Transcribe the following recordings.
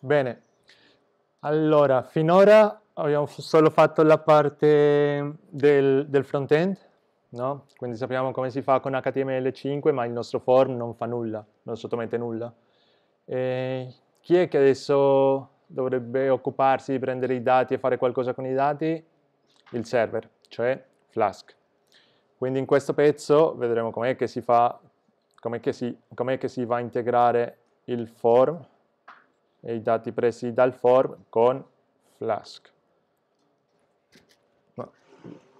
Bene, allora finora abbiamo solo fatto la parte del, del front-end, no? quindi sappiamo come si fa con HTML5, ma il nostro form non fa nulla, non sottomette nulla. E chi è che adesso dovrebbe occuparsi di prendere i dati e fare qualcosa con i dati? Il server, cioè Flask. Quindi in questo pezzo vedremo com'è che si fa, com'è che, si, com che si va a integrare il form e i dati presi dal form con Flask. Ma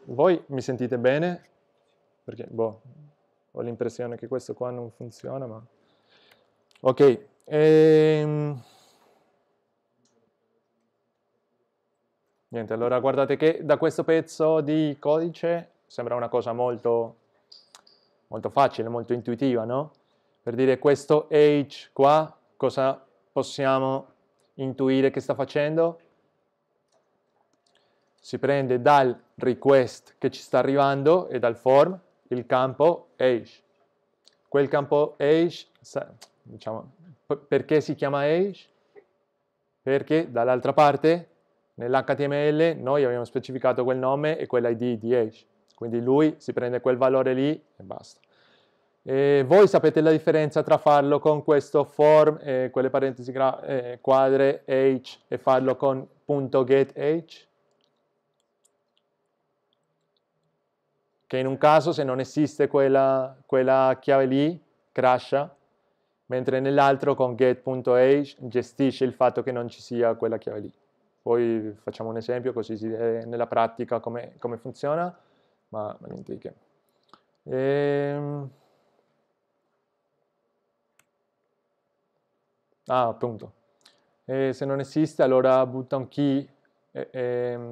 voi mi sentite bene? Perché boh, ho l'impressione che questo qua non funziona, ma... Ok, ehm... Niente, allora guardate che da questo pezzo di codice sembra una cosa molto, molto facile, molto intuitiva, no? Per dire questo age qua cosa possiamo intuire che sta facendo? Si prende dal request che ci sta arrivando e dal form il campo age. Quel campo age, diciamo, perché si chiama age? Perché dall'altra parte, nell'HTML, noi abbiamo specificato quel nome e quell'ID di age. Quindi lui si prende quel valore lì e basta. E voi sapete la differenza tra farlo con questo form, eh, quelle parentesi eh, quadre h e farlo con punto get h? Che in un caso se non esiste quella, quella chiave lì, crasha, mentre nell'altro con get.h gestisce il fatto che non ci sia quella chiave lì. Poi facciamo un esempio così si vede nella pratica come, come funziona, ma, ma niente di che. Ehm... Ah, appunto. E se non esiste, allora butta un key eh, eh,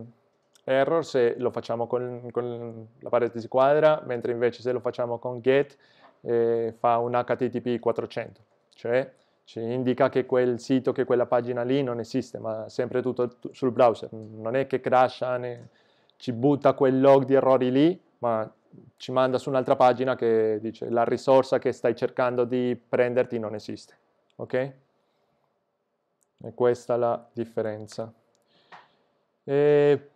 error se lo facciamo con, con, la parentesi quadra, mentre invece se lo facciamo con get eh, fa un HTTP 400, cioè ci indica che quel sito, che quella pagina lì non esiste, ma sempre tutto sul browser. Non è che crasha, né, ci butta quel log di errori lì, ma ci manda su un'altra pagina che dice la risorsa che stai cercando di prenderti non esiste. Ok? È questa la differenza. E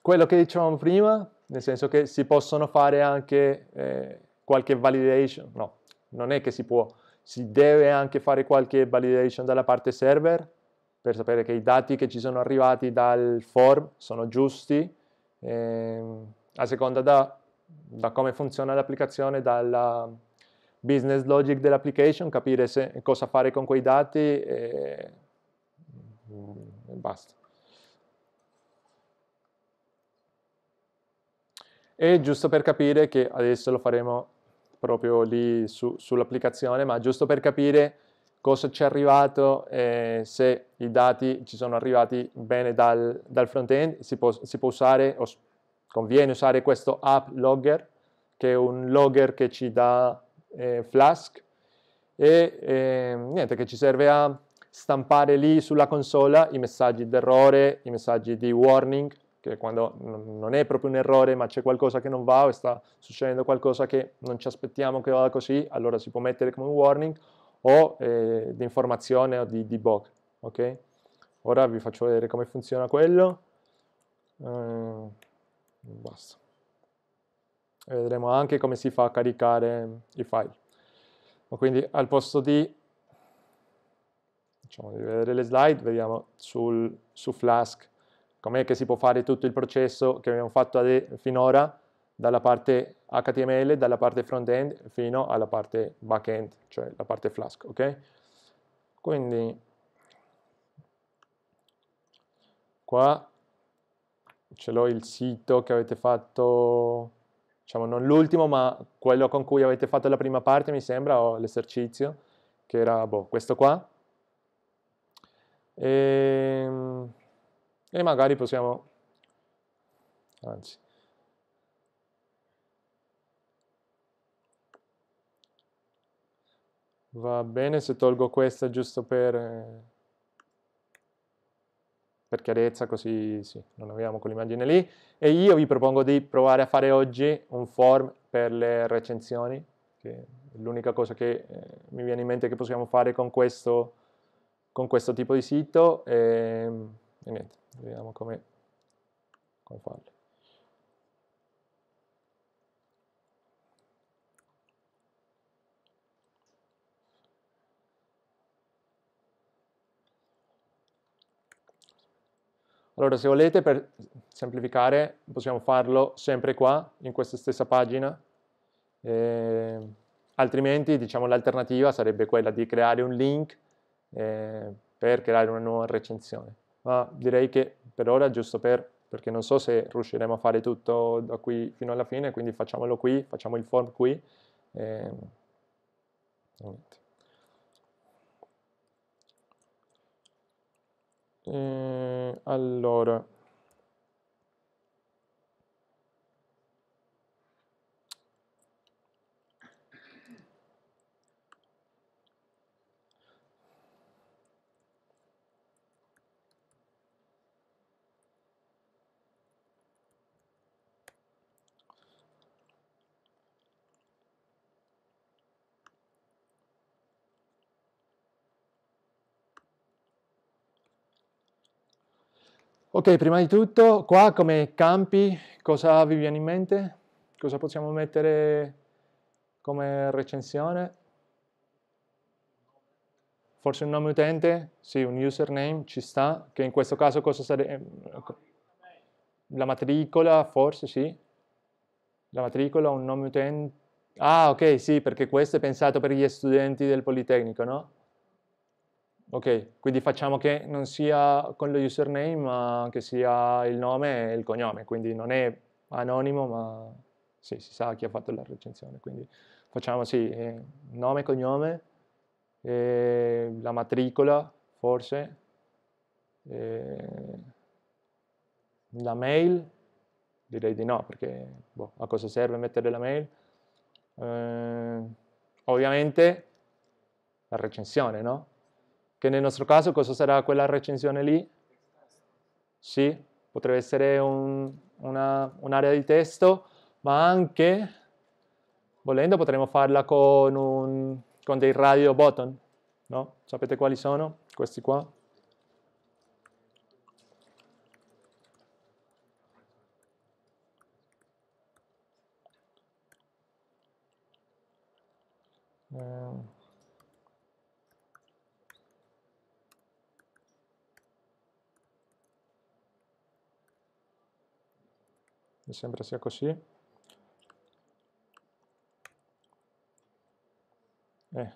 quello che dicevamo prima, nel senso che si possono fare anche eh, qualche validation, no, non è che si può, si deve anche fare qualche validation dalla parte server per sapere che i dati che ci sono arrivati dal form sono giusti, eh, a seconda da, da come funziona l'applicazione, dalla business logic dell'application, capire se, cosa fare con quei dati. Eh, e basta. E giusto per capire che adesso lo faremo proprio lì su, sull'applicazione, ma giusto per capire cosa ci è arrivato e se i dati ci sono arrivati bene dal, dal front-end, si, si può, usare, o conviene usare questo app logger, che è un logger che ci dà eh, Flask, e eh, niente, che ci serve a stampare lì sulla console i messaggi d'errore, i messaggi di warning, che quando non è proprio un errore ma c'è qualcosa che non va o sta succedendo qualcosa che non ci aspettiamo che vada così, allora si può mettere come un warning o eh, di informazione o di debug. Ok? Ora vi faccio vedere come funziona quello. Eh, basta. E vedremo anche come si fa a caricare i file. quindi al posto di diciamo, di vedere le slide, vediamo sul, su Flask com'è che si può fare tutto il processo che abbiamo fatto finora dalla parte HTML, dalla parte front-end fino alla parte back-end, cioè la parte Flask, ok? Quindi qua ce l'ho il sito che avete fatto, diciamo non l'ultimo, ma quello con cui avete fatto la prima parte mi sembra, o l'esercizio, che era boh, questo qua, e, ehm, e magari possiamo, anzi, va bene se tolgo questa giusto per, per chiarezza, così sì, non abbiamo quell'immagine lì. E io vi propongo di provare a fare oggi un form per le recensioni, che è l'unica cosa che eh, mi viene in mente che possiamo fare con questo, con questo tipo di sito e, e niente, vediamo come, come farlo. Allora, se volete, per semplificare, possiamo farlo sempre qua, in questa stessa pagina, eh, altrimenti, diciamo, l'alternativa sarebbe quella di creare un link eh, per creare una nuova recensione. Ma direi che per ora, giusto per, perché non so se riusciremo a fare tutto da qui fino alla fine, quindi facciamolo qui, facciamo il form qui. Eh, eh, allora, Ok, prima di tutto, qua come campi, cosa vi viene in mente? Cosa possiamo mettere come recensione? Forse un nome utente? Sì, un username, ci sta, che in questo caso cosa sarebbe? Ehm, la matricola, forse, sì. La matricola, un nome utente. Ah, ok, sì, perché questo è pensato per gli studenti del Politecnico, no? Ok, quindi facciamo che non sia con lo username, ma che sia il nome e il cognome, quindi non è anonimo, ma sì, si sa chi ha fatto la recensione, quindi facciamo sì, eh, nome, cognome, eh, la matricola, forse, eh, la mail, direi di no, perché boh, a cosa serve mettere la mail? Eh, ovviamente la recensione, no? che nel nostro caso cosa sarà quella recensione lì? Sì, potrebbe essere un'area di testo, ma anche, volendo, potremmo farla con, un, con dei radio button, no? Sapete quali sono? Questi qua. mi sembra sia così eh,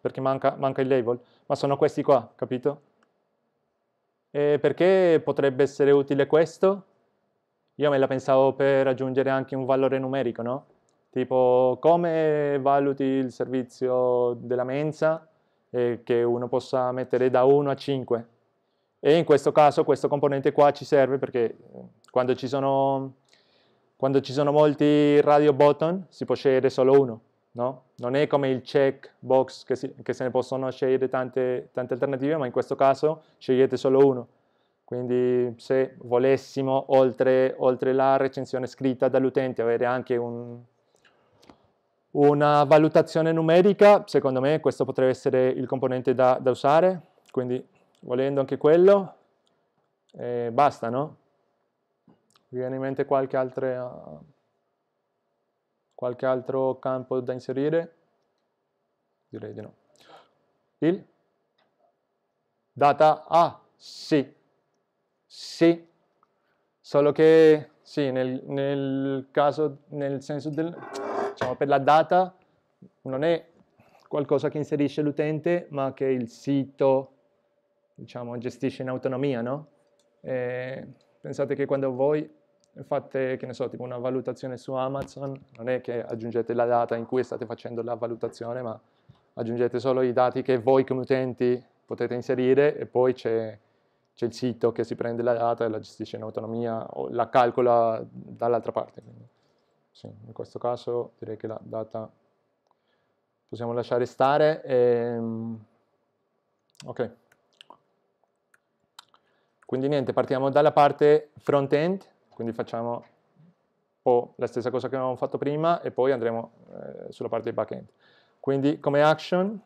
perché manca, manca il label ma sono questi qua, capito? E perché potrebbe essere utile questo? Io me la pensavo per aggiungere anche un valore numerico, no? Tipo come valuti il servizio della mensa eh, che uno possa mettere da 1 a 5. E in questo caso questo componente qua ci serve perché eh, quando ci sono, quando ci sono molti radio button si può scegliere solo uno, no? Non è come il checkbox che, si, che se ne possono scegliere tante, tante alternative, ma in questo caso scegliete solo uno. Quindi se volessimo, oltre, oltre la recensione scritta dall'utente, avere anche un, una valutazione numerica, secondo me questo potrebbe essere il componente da, da usare, quindi volendo anche quello, eh, basta, no? Vi viene in mente qualche, altre, eh, qualche altro campo da inserire? Direi di no. Il data A, sì, sì, solo che sì, nel, nel caso, nel senso del, diciamo, per la data non è qualcosa che inserisce l'utente, ma che il sito, diciamo, gestisce in autonomia, no? E eh, pensate che quando voi fate, che ne so, tipo una valutazione su Amazon, non è che aggiungete la data in cui state facendo la valutazione, ma aggiungete solo i dati che voi come utenti potete inserire e poi c'è il sito che si prende la data e la gestisce in autonomia o la calcola dall'altra parte. Quindi, sì, in questo caso direi che la data possiamo lasciare stare. E, ehm, ok. Quindi niente, partiamo dalla parte front-end quindi facciamo o la stessa cosa che avevamo fatto prima e poi andremo eh, sulla parte di backend. Quindi come action,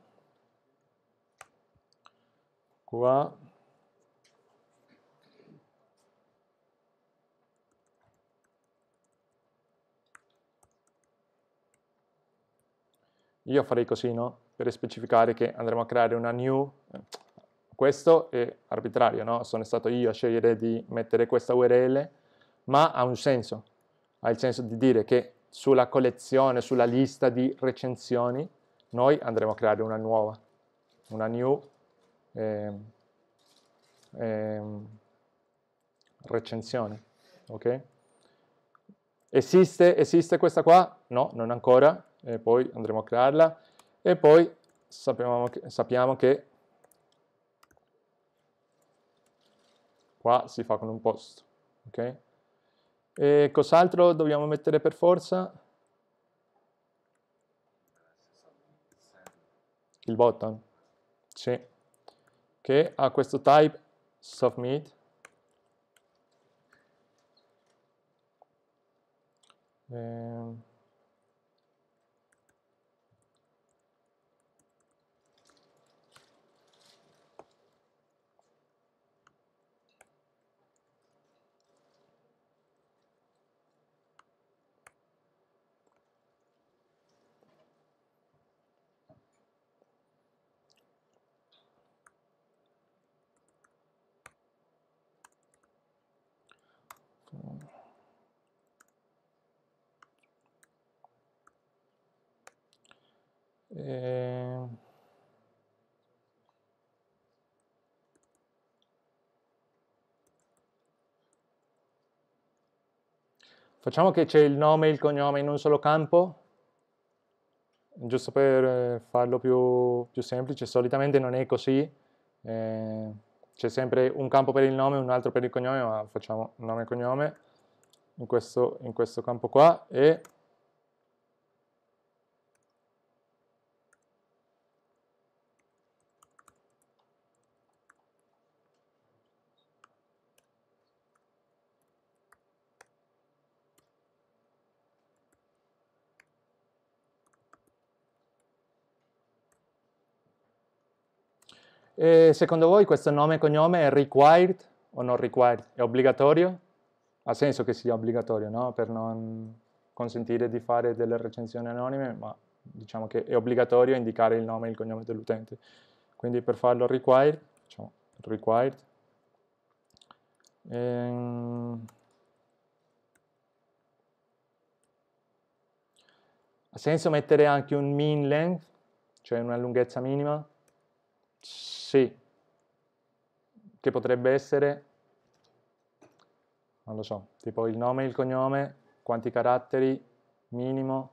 qua, io farei così, no? Per specificare che andremo a creare una new, questo è arbitrario, no? Sono stato io a scegliere di mettere questa URL, ma ha un senso, ha il senso di dire che sulla collezione, sulla lista di recensioni, noi andremo a creare una nuova, una new eh, eh, recensione. Ok? Esiste, esiste, questa qua? No, non ancora, e poi andremo a crearla. E poi sappiamo che, sappiamo che qua si fa con un post. ok? E cos'altro dobbiamo mettere per forza? Il button, sì, che ha questo type submit. Ehm. Ehm, facciamo che c'è il nome e il cognome in un solo campo, giusto per eh, farlo più, più semplice, solitamente non è così, eh, c'è sempre un campo per il nome e un altro per il cognome, ma facciamo nome e cognome in questo, in questo campo qua e E secondo voi questo nome e cognome è required o non required? È obbligatorio? Ha senso che sia obbligatorio, no? Per non consentire di fare delle recensioni anonime, ma diciamo che è obbligatorio indicare il nome e il cognome dell'utente. Quindi per farlo required, diciamo required. Ehm... Ha senso mettere anche un min length, cioè una lunghezza minima? Sì, che potrebbe essere, non lo so, tipo il nome, e il cognome, quanti caratteri, minimo.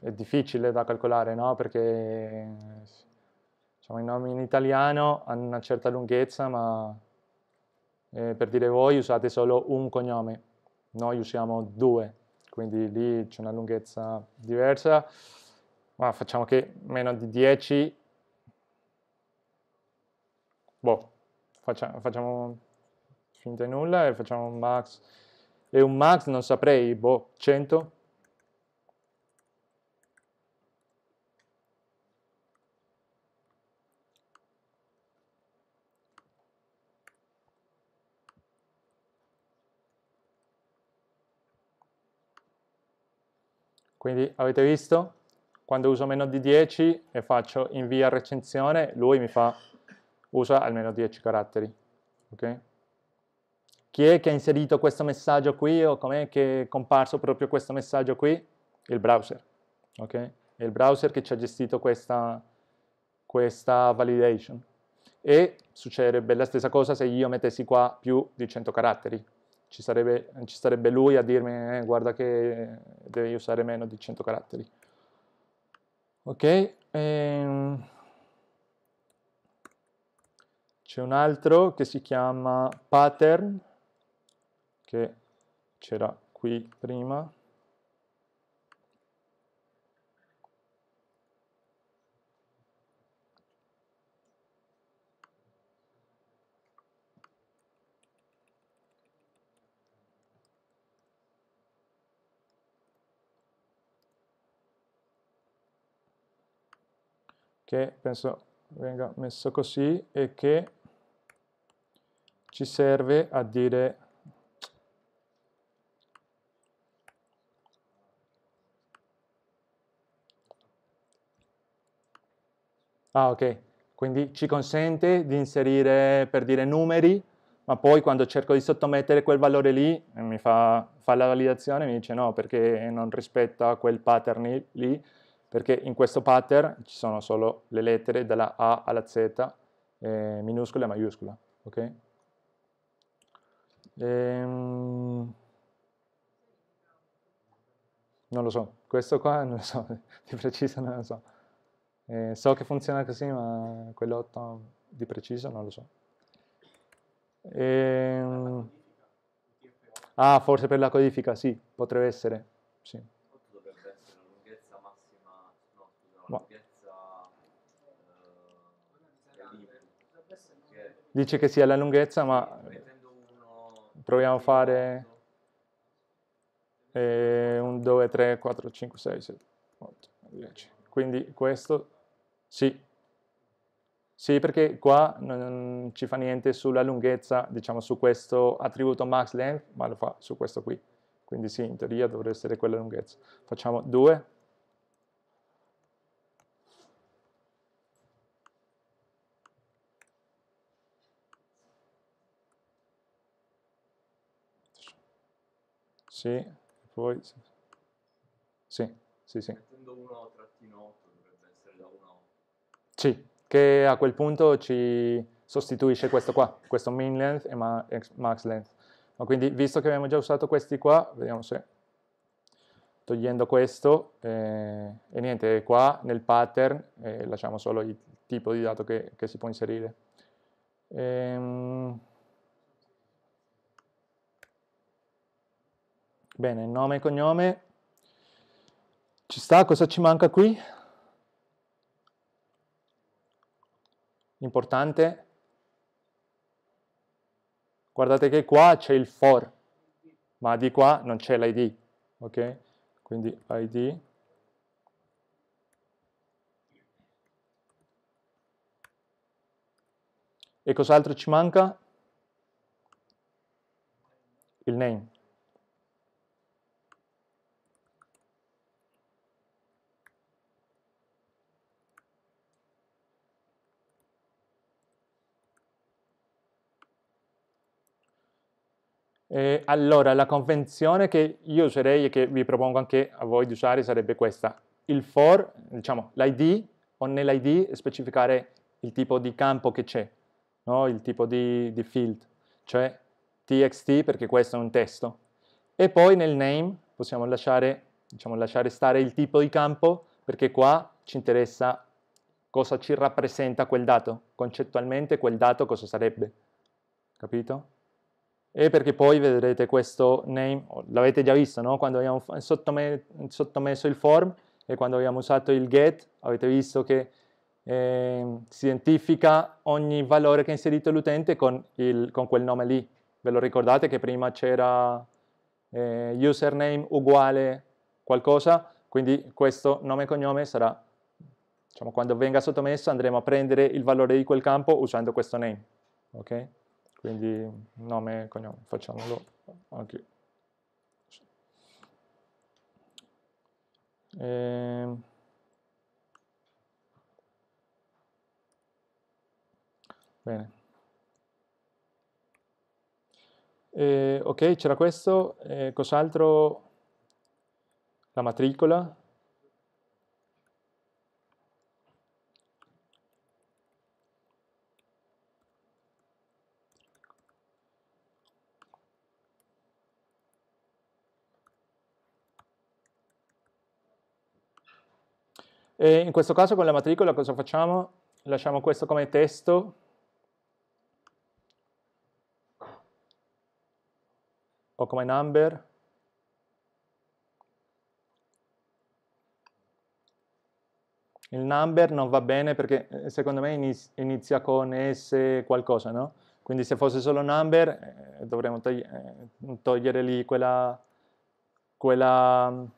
È difficile da calcolare, no? Perché diciamo, i nomi in italiano hanno una certa lunghezza, ma eh, per dire voi usate solo un cognome, noi usiamo due, quindi lì c'è una lunghezza diversa, ma facciamo che meno di 10 boh, facciamo, facciamo finta di nulla e facciamo un max. E un max non saprei, boh, 100? Quindi avete visto? Quando uso meno di 10 e faccio invia recensione, lui mi fa usa almeno 10 caratteri. Okay? Chi è che ha inserito questo messaggio qui o com'è che è comparso proprio questo messaggio qui? Il browser. Okay? È il browser che ci ha gestito questa, questa validation. E succederebbe la stessa cosa se io mettessi qua più di 100 caratteri. Ci sarebbe, ci sarebbe lui a dirmi, eh, guarda che devi usare meno di 100 caratteri. Ok? Ehm... C'è un altro che si chiama pattern, che c'era qui prima. che penso venga messo così e che ci serve a dire Ah, ok. Quindi ci consente di inserire, per dire, numeri, ma poi quando cerco di sottomettere quel valore lì, eh, mi fa, fa la validazione e mi dice no, perché non rispetta quel pattern lì, perché in questo pattern ci sono solo le lettere dalla A alla Z, eh, minuscola e maiuscola, ok? Ehm... Non lo so, questo qua non lo so, di preciso non lo so. Eh, so che funziona così, ma quell'8 di preciso non lo so. Ehm... Ah, forse per la codifica, sì, potrebbe essere. Sì. Dovrebbe essere una lunghezza massima, no, scusa, una lunghezza... Dice che sia la lunghezza, ma proviamo a fare eh, un 2, 3, 4, 5, 6, 7, 8, 10. Quindi questo sì. Sì, perché qua non ci fa niente sulla lunghezza, diciamo su questo attributo max length, ma lo fa su questo qui. Quindi sì, in teoria dovrebbe essere quella lunghezza. Facciamo 2, Sì, poi... Sì, sì, sì. Mettendo 1 8 dovrebbe essere da 1 8. Sì, che a quel punto ci sostituisce questo qua, questo min length e max length. Ma quindi, visto che abbiamo già usato questi qua, vediamo se togliendo questo eh, e niente, qua nel pattern eh, lasciamo solo il tipo di dato che, che si può inserire. Ehm... Bene, nome e cognome. Ci sta? Cosa ci manca qui? Importante. Guardate che qua c'è il for, ma di qua non c'è l'id, ok? Quindi id E cos'altro ci manca? Il name. Eh, allora, la convenzione che io userei e che vi propongo anche a voi di usare sarebbe questa. Il for, diciamo, l'id o nell'id specificare il tipo di campo che c'è, no? il tipo di, di field, cioè txt perché questo è un testo. E poi nel name possiamo lasciare, diciamo, lasciare stare il tipo di campo perché qua ci interessa cosa ci rappresenta quel dato, concettualmente quel dato cosa sarebbe, capito? e perché poi vedrete questo name, l'avete già visto no? quando abbiamo sottomesso il form e quando abbiamo usato il get avete visto che eh, si identifica ogni valore che ha inserito l'utente con, con, quel nome lì. Ve lo ricordate che prima c'era eh, username uguale qualcosa, quindi questo nome e cognome sarà, diciamo, quando venga sottomesso andremo a prendere il valore di quel campo usando questo name. Okay? quindi nome e cognome, facciamolo anche. E... Ehm. Bene. E, eh, ok, c'era questo, e eh, cos'altro? La matricola, E in questo caso con la matricola cosa facciamo? Lasciamo questo come testo. O come number. Il number non va bene perché eh, secondo me inizia con S qualcosa, no? Quindi se fosse solo number eh, dovremmo togli eh, togliere lì quella, quella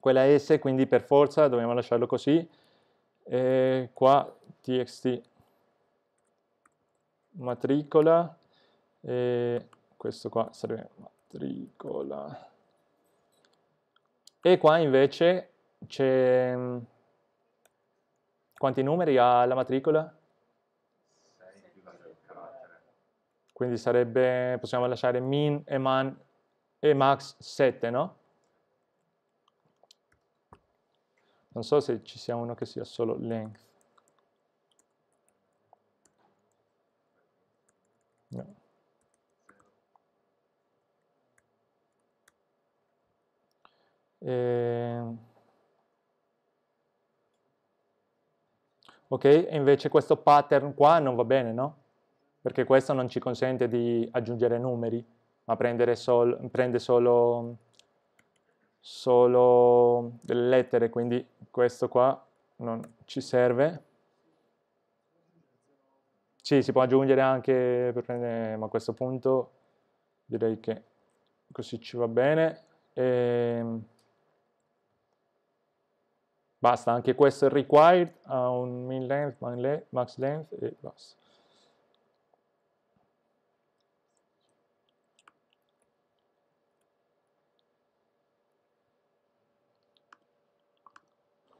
quella S, quindi per forza dobbiamo lasciarlo così, e qua txt matricola, e questo qua sarebbe matricola, e qua invece c'è, mm, quanti numeri ha la matricola? Quindi sarebbe, possiamo lasciare min e, man, e max 7, no? non so se ci sia uno che sia solo length. No. E... Ehm. Ok, e invece questo pattern qua non va bene, no? Perché questo non ci consente di aggiungere numeri, ma sol prende solo solo delle lettere, quindi questo qua non ci serve. Sì, si può aggiungere anche per prendere, ma a questo punto direi che così ci va bene. E ehm, basta, anche questo è required, ha un min length, max length e basta.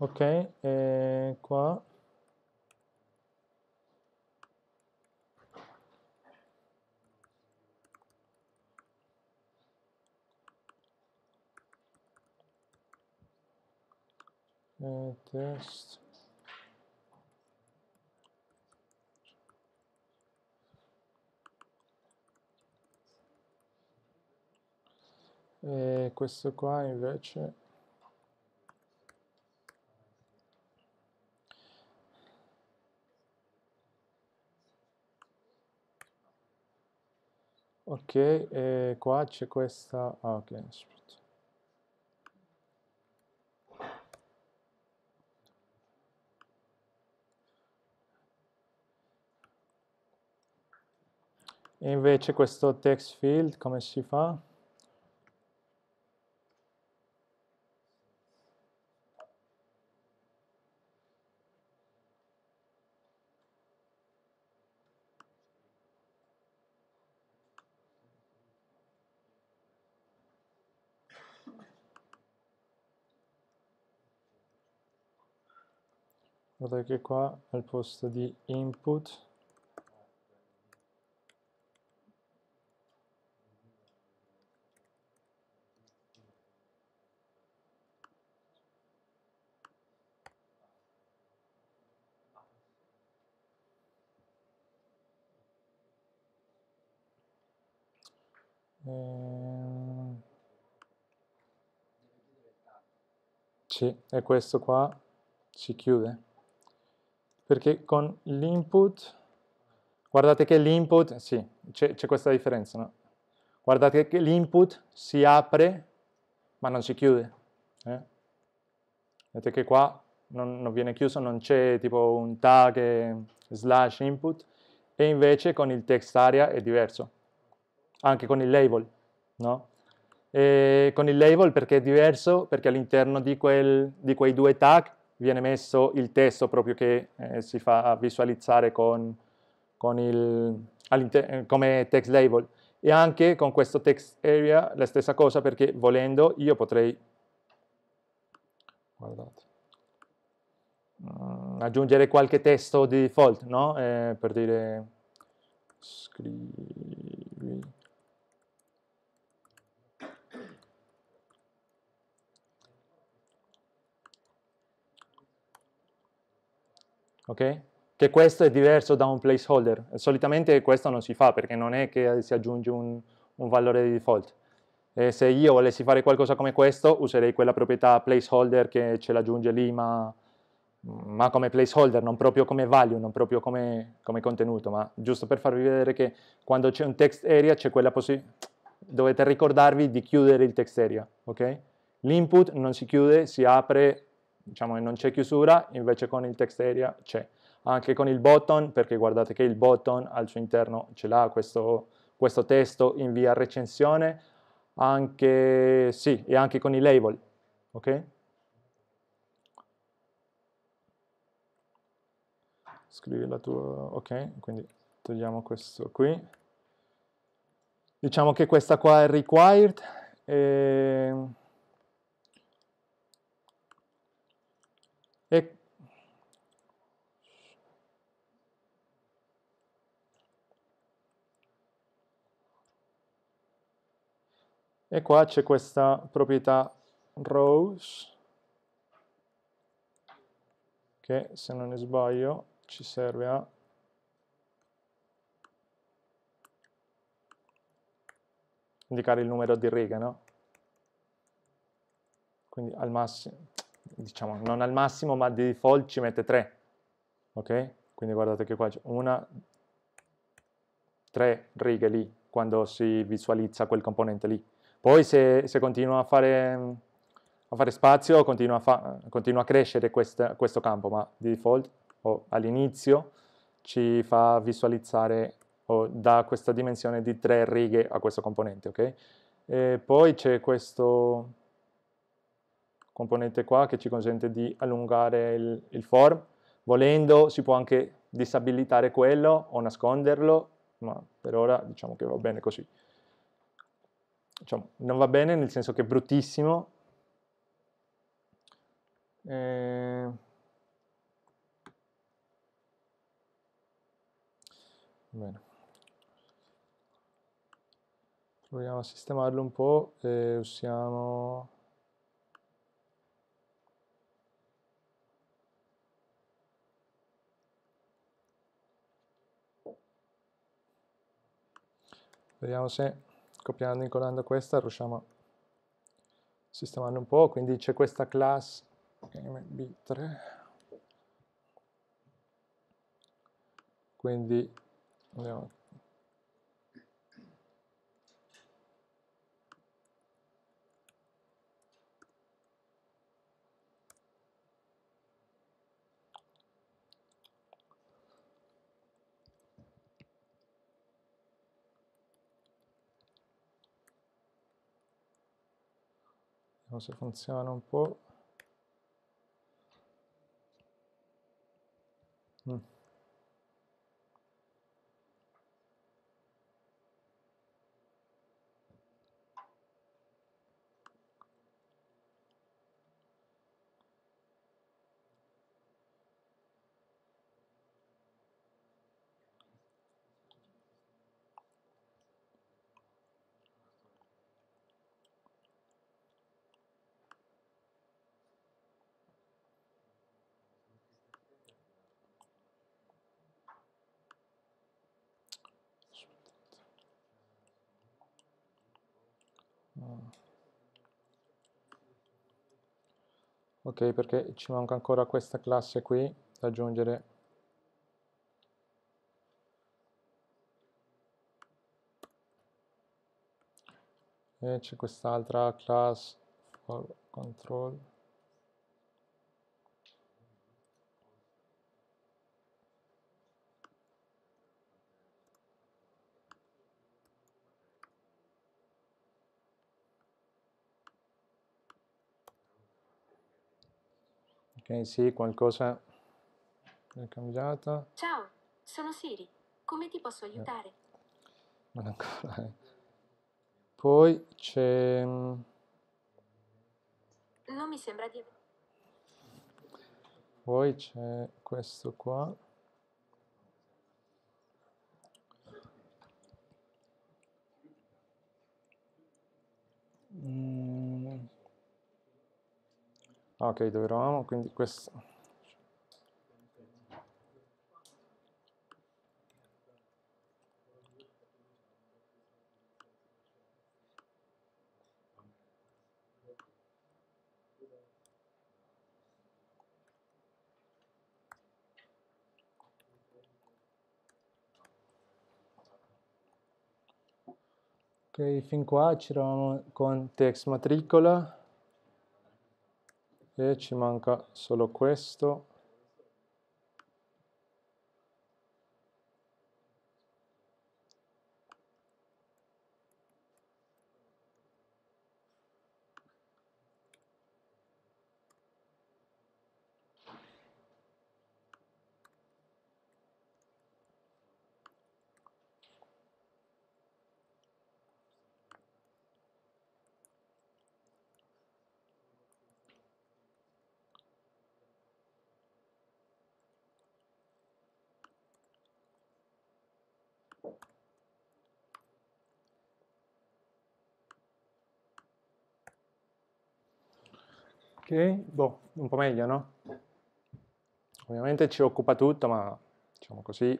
ok e qua e test e questo qua invece Ok, e qua c'è questa... Ah, ok, aspetta. E invece questo text field come si fa? guardate che qua al posto di input ehm. sì, e questo qua si chiude perché con l'input, guardate che l'input, sì, c'è questa differenza, no? Guardate che l'input si apre ma non si chiude. Eh? Vedete che qua non, non viene chiuso, non c'è tipo un tag slash input, e invece con il text area è diverso, anche con il label, no? E con il label perché è diverso, perché all'interno di, di, quei due tag viene messo il testo proprio che eh, si fa visualizzare con, con il, eh, come text label e anche con questo text area la stessa cosa perché volendo io potrei guardate, mm, aggiungere qualche testo di default no? eh, per dire scrivi ok? Che questo è diverso da un placeholder. Solitamente questo non si fa perché non è che si aggiunge un, un valore di default. E se io volessi fare qualcosa come questo, userei quella proprietà placeholder che ce l'aggiunge lì, ma, ma, come placeholder, non proprio come value, non proprio come, come contenuto, ma giusto per farvi vedere che quando c'è un text area c'è quella possibilità, dovete ricordarvi di chiudere il text area, ok? L'input non si chiude, si apre diciamo che non c'è chiusura, invece con il text area c'è. Anche con il button, perché guardate che il button al suo interno ce l'ha questo, questo testo via recensione, anche, sì, e anche con i label, ok? Scrivi la tua, ok, quindi togliamo questo qui. Diciamo che questa qua è required. E ehm, E E qua c'è questa proprietà rows, che se non ne sbaglio ci serve a indicare il numero di righe no? Quindi al massimo, diciamo, non al massimo, ma di default ci mette 3, ok? Quindi guardate che qua c'è una, tre righe lì, quando si visualizza quel componente lì. Poi se, se continua a fare, a fare, spazio, continua a, fa, continua a crescere quest, questo campo, ma di default o all'inizio ci fa visualizzare o dà questa dimensione di tre righe a questo componente, ok? E poi c'è questo componente qua che ci consente di allungare il, il form, volendo si può anche disabilitare quello o nasconderlo, ma per ora diciamo che va bene così. Diciamo, non va bene nel senso che è bruttissimo. Eh... Bene. Proviamo a sistemarlo un po' e usiamo vediamo se copiando e incollando questa riusciamo a sistemarlo un po', quindi c'è questa class mb3 quindi andiamo vediamo se funziona un po'. Mm. ok perché ci manca ancora questa classe qui da aggiungere e c'è quest'altra class for control Ok, sì, qualcosa è cambiato. Ciao, sono Siri. Come ti posso eh. aiutare? Non ancora. Eh. Poi c'è... Mm, non mi sembra di... Poi c'è questo qua. Mm. Ah, ok dove eravamo quindi questo ok fin qua c'eravamo con text matricola e ci manca solo questo Ok, boh, un po' meglio, no? Ovviamente ci occupa tutto, ma diciamo così,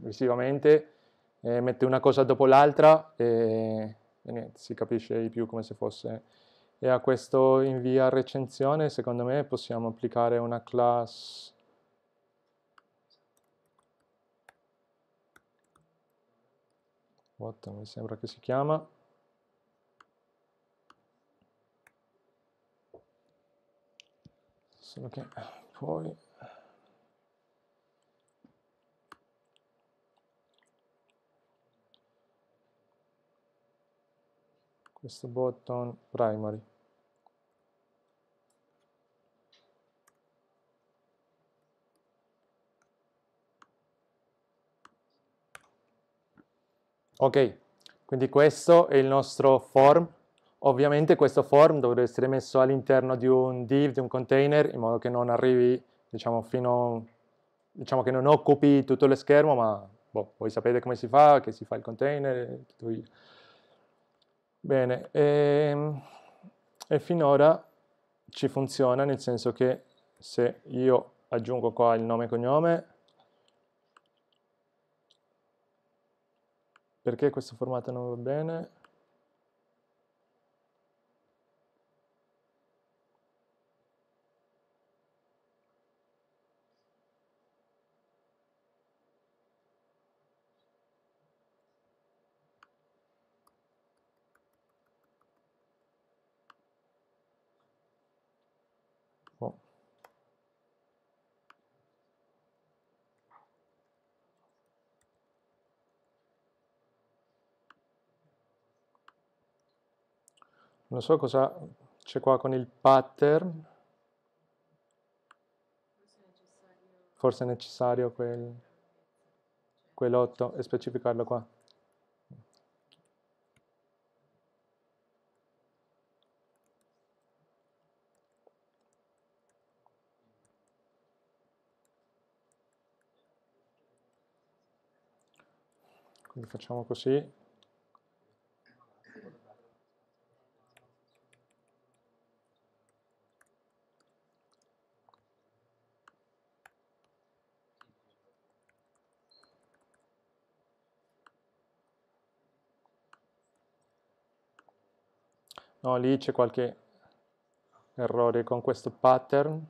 visivamente, eh, mette una cosa dopo l'altra e, e niente, si capisce di più come se fosse... E a questo invia recensione, secondo me, possiamo applicare una class... What mi sembra che si chiama solo che poi questo button primary ok quindi questo è il nostro form Ovviamente questo form dovrà essere messo all'interno di un div, di un container, in modo che non arrivi, diciamo, fino, diciamo che non occupi tutto lo schermo, ma boh, voi sapete come si fa, che si fa il container, tutto via. Bene, e, ehm, e finora ci funziona, nel senso che se io aggiungo qua il nome e cognome, perché questo formato non va bene? non so cosa c'è qua con il pattern. Forse è necessario quel, quell'8 e specificarlo qua. Quindi facciamo così. No, lì c'è qualche errore con questo pattern.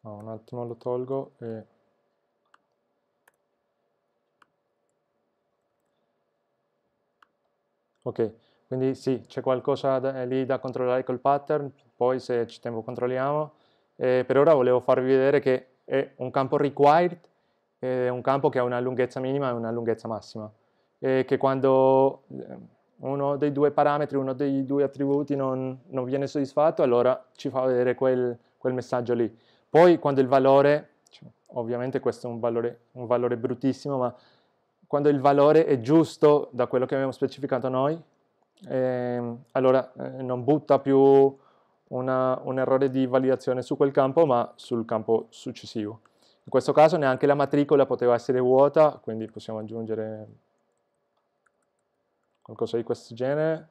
No, un attimo lo tolgo e... Ok, quindi sì, c'è qualcosa da, eh, lì da controllare col pattern, poi se c'è tempo controlliamo. Eh, per ora volevo farvi vedere che è un campo required, è un campo che ha una lunghezza minima e una lunghezza massima, e che quando ehm, uno dei due parametri, uno dei due attributi non, non viene soddisfatto, allora ci fa vedere quel, quel, messaggio lì. Poi quando il valore, cioè, ovviamente questo è un valore, un valore bruttissimo, ma quando il valore è giusto da quello che abbiamo specificato noi, eh, allora eh, non butta più una, un errore di validazione su quel campo, ma sul campo successivo. In questo caso neanche la matricola poteva essere vuota, quindi possiamo aggiungere qualcosa di questo genere,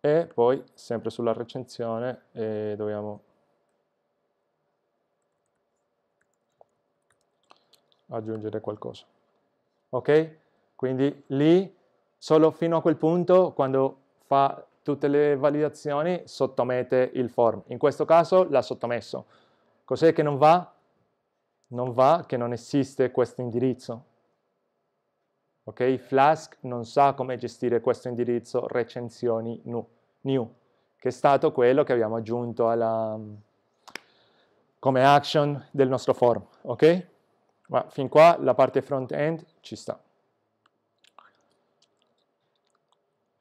e poi sempre sulla recensione eh, dobbiamo aggiungere qualcosa. Ok? Quindi lì, solo fino a quel punto, quando fa tutte le validazioni, sottomette il form. In questo caso l'ha sottomesso. Cos'è che non va? Non va che non esiste questo indirizzo. Ok? Flask non sa come gestire questo indirizzo recensioni new, new, che è stato quello che abbiamo aggiunto alla, mm, come action del nostro form. Ok? Ma fin qua la parte front-end ci sta.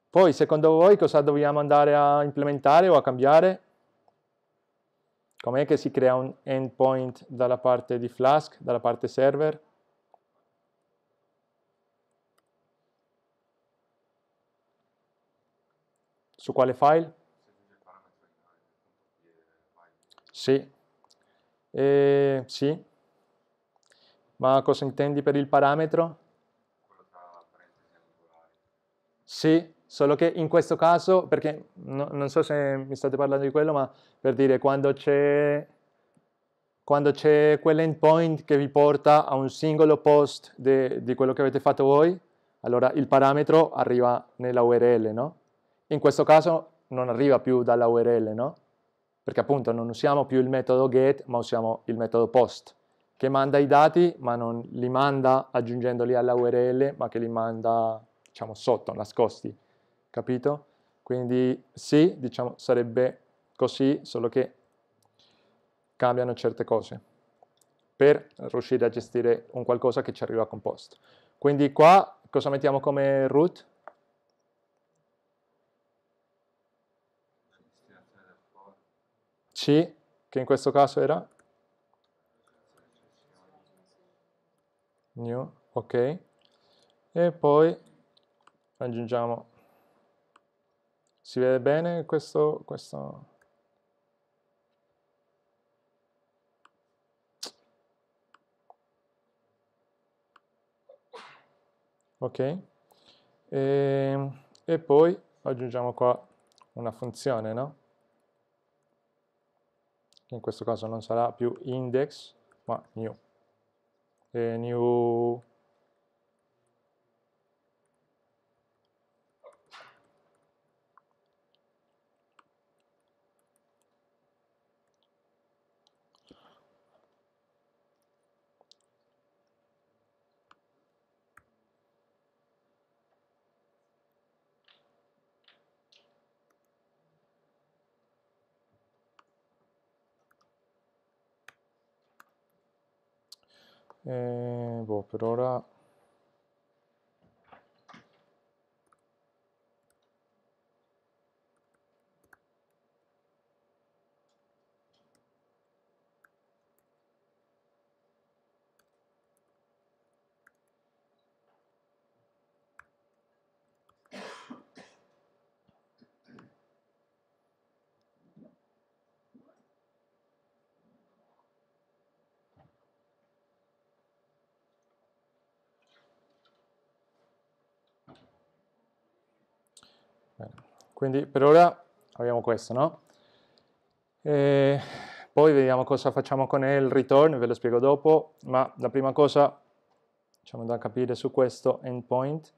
Poi, secondo voi, cosa dobbiamo andare a implementare o a cambiare? Com'è che si crea un endpoint dalla parte di Flask, dalla parte server? Su quale file? Sì. Eh, sì. Ma cosa intendi per il parametro? Sì, solo che in questo caso, perché no, non so se mi state parlando di quello, ma per dire quando c'è quando c'è quell'endpoint che vi porta a un singolo post di quello che avete fatto voi, allora il parametro arriva nella URL, no? In questo caso non arriva più dalla URL, no? Perché appunto non usiamo più il metodo get, ma usiamo il metodo post, che manda i dati, ma non li manda aggiungendoli alla URL, ma che li manda, diciamo, sotto, nascosti, capito? Quindi sì, diciamo, sarebbe così, solo che cambiano certe cose per riuscire a gestire un qualcosa che ci arriva con post. Quindi qua cosa mettiamo come root? C, che in questo caso era new, ok, e poi aggiungiamo, si vede bene questo, questo ok? E, ehm, e, poi aggiungiamo qua una funzione, no? in questo caso non sarà più index ma new e new えー、ボプロラ Quindi per ora abbiamo questo, no? E poi vediamo cosa facciamo con il return, ve lo spiego dopo, ma la prima cosa diciamo da capire su questo endpoint,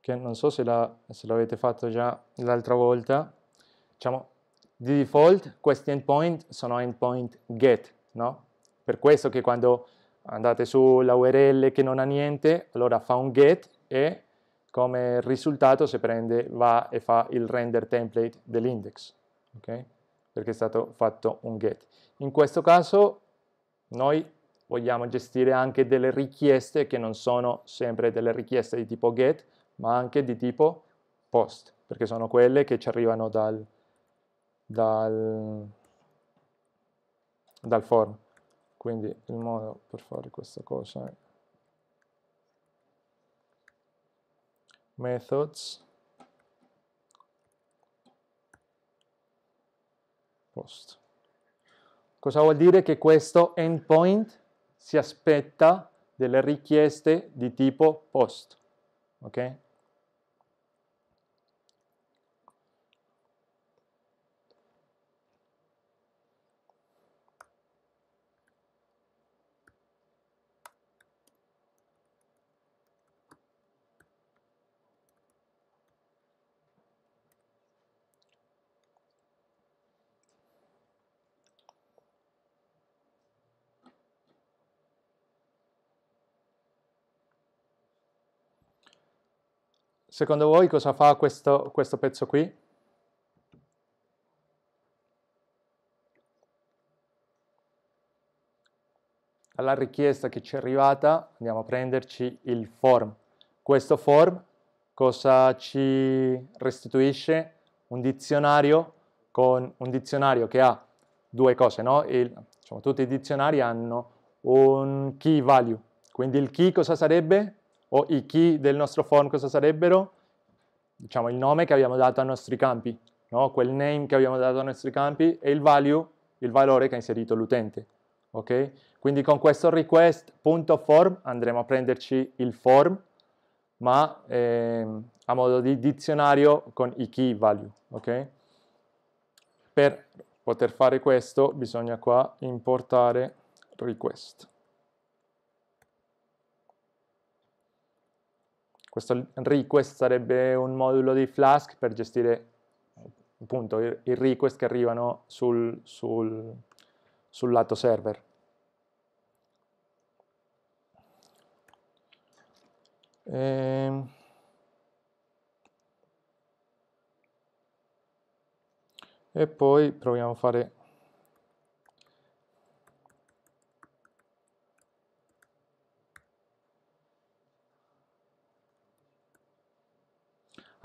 che non so se l'avete la, fatto già l'altra volta, diciamo di default questi endpoint sono endpoint get, no? Per questo che quando andate sulla URL che non ha niente, allora fa un get e come risultato se prende, va e fa il render template dell'index, okay? perché è stato fatto un get. In questo caso noi vogliamo gestire anche delle richieste che non sono sempre delle richieste di tipo get, ma anche di tipo post, perché sono quelle che ci arrivano dal, dal, dal form. Quindi il modo per fare questa cosa methods post. Cosa vuol dire? Che questo endpoint si aspetta delle richieste di tipo post. Okay? secondo voi cosa fa questo, questo pezzo qui? alla richiesta che ci è arrivata andiamo a prenderci il form. Questo form cosa ci restituisce? Un dizionario, con, un dizionario che ha due cose, no? il, diciamo, tutti i dizionari hanno un key value, quindi il key cosa sarebbe? o i key del nostro form cosa sarebbero? Diciamo il nome che abbiamo dato ai nostri campi, no? quel name che abbiamo dato ai nostri campi e il value, il valore che ha inserito l'utente. Ok? Quindi con questo request.form andremo a prenderci il form, ma ehm, a modo di dizionario con i key value. Okay? Per poter fare questo bisogna qua importare request. Questo request sarebbe un modulo di Flask per gestire appunto i request che arrivano sul, sul, sul lato server. Ehm... e poi proviamo a fare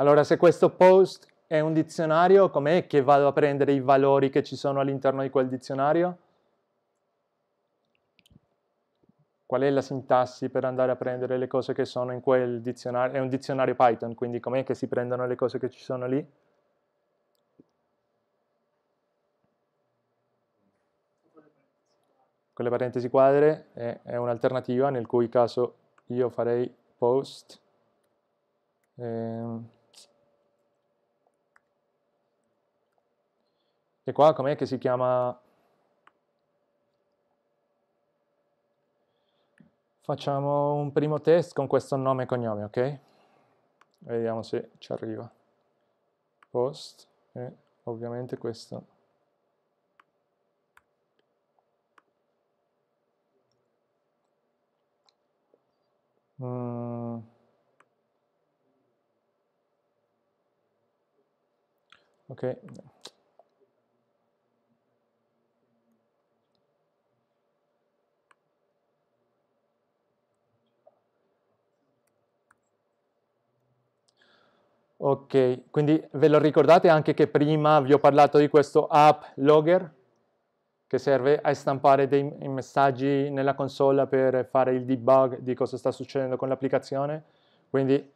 Allora, se questo post è un dizionario, com'è che vado a prendere i valori che ci sono all'interno di quel dizionario? Qual è la sintassi per andare a prendere le cose che sono in quel dizionario? È un dizionario Python, quindi com'è che si prendono le cose che ci sono lì? Con le parentesi quadre è, è un'alternativa nel cui caso io farei post. Ehm che qua com'è che si chiama? Facciamo un primo test con questo nome e cognome, ok? Vediamo se ci arriva. Post e ovviamente questo. Mm. Ok, Ok, quindi ve lo ricordate anche che prima vi ho parlato di questo app logger che serve a stampare dei messaggi nella console per fare il debug di cosa sta succedendo con l'applicazione. Quindi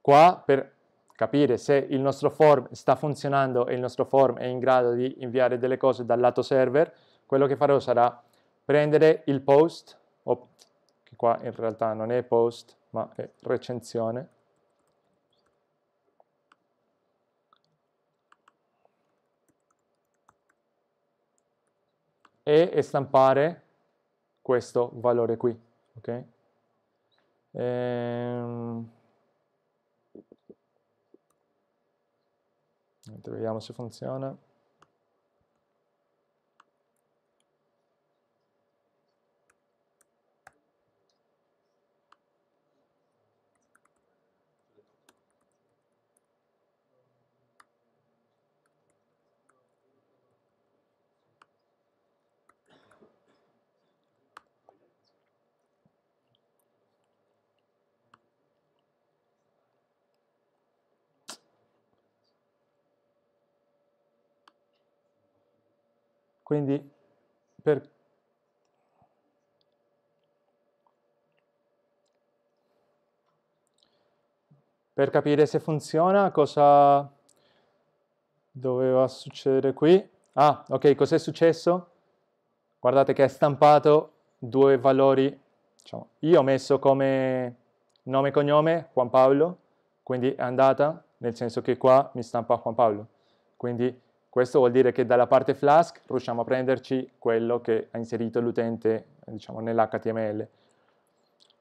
qua per capire se il nostro form sta funzionando e il nostro form è in grado di inviare delle cose dal lato server, quello che farò sarà prendere il post, oh, che qua in realtà non è post ma è recensione, e stampare questo valore qui, ok? Ehm... Vediamo se funziona. Quindi per per capire se funziona, cosa doveva succedere qui? Ah, ok, cos'è successo? Guardate che ha stampato due valori. Diciamo, io ho messo come nome e cognome Juan Paolo, quindi è andata, nel senso che qua mi stampa Juan Paolo. Quindi questo vuol dire che dalla parte Flask riusciamo a prenderci quello che ha inserito l'utente diciamo, nell'HTML.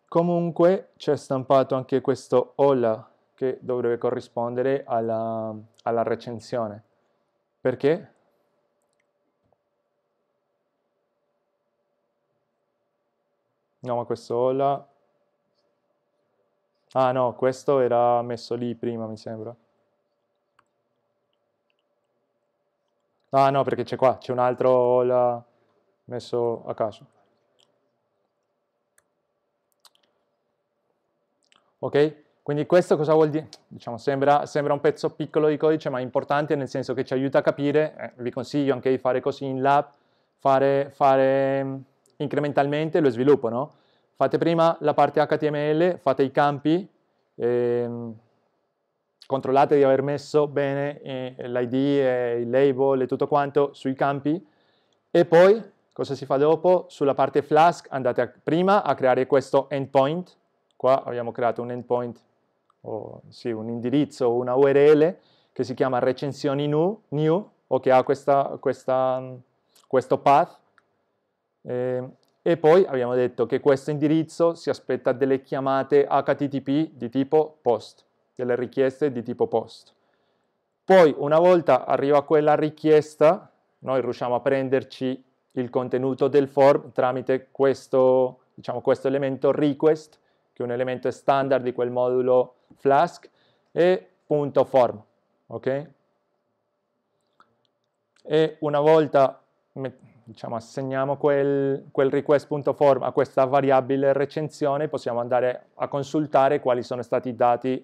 Comunque c'è stampato anche questo hola che dovrebbe corrispondere alla, alla recensione. Perché? No, ma questo hola... Ah no, questo era messo lì prima, mi sembra. Ah no, perché c'è qua, c'è un altro la... messo a caso. Ok? Quindi questo cosa vuol dire? Diciamo, sembra, sembra, un pezzo piccolo di codice, ma importante nel senso che ci aiuta a capire, eh, vi consiglio anche di fare così in lab, fare, fare mm, incrementalmente lo sviluppo, no? Fate prima la parte HTML, fate i campi, ehm, controllate di aver messo bene eh, l'ID, eh, il label e tutto quanto sui campi e poi cosa si fa dopo? Sulla parte Flask andate a, prima a creare questo endpoint, qua abbiamo creato un endpoint, o sì, un indirizzo, una URL che si chiama recensioni new, new o che ha questa, questa, questo path eh, e poi abbiamo detto che questo indirizzo si aspetta delle chiamate HTTP di tipo post delle richieste di tipo post. Poi una volta arriva quella richiesta, noi riusciamo a prenderci il contenuto del form tramite questo, diciamo, questo elemento request, che è un elemento standard di quel modulo Flask, e punto form. Okay? E una volta diciamo, assegniamo quel, quel request.form a questa variabile recensione, possiamo andare a consultare quali sono stati i dati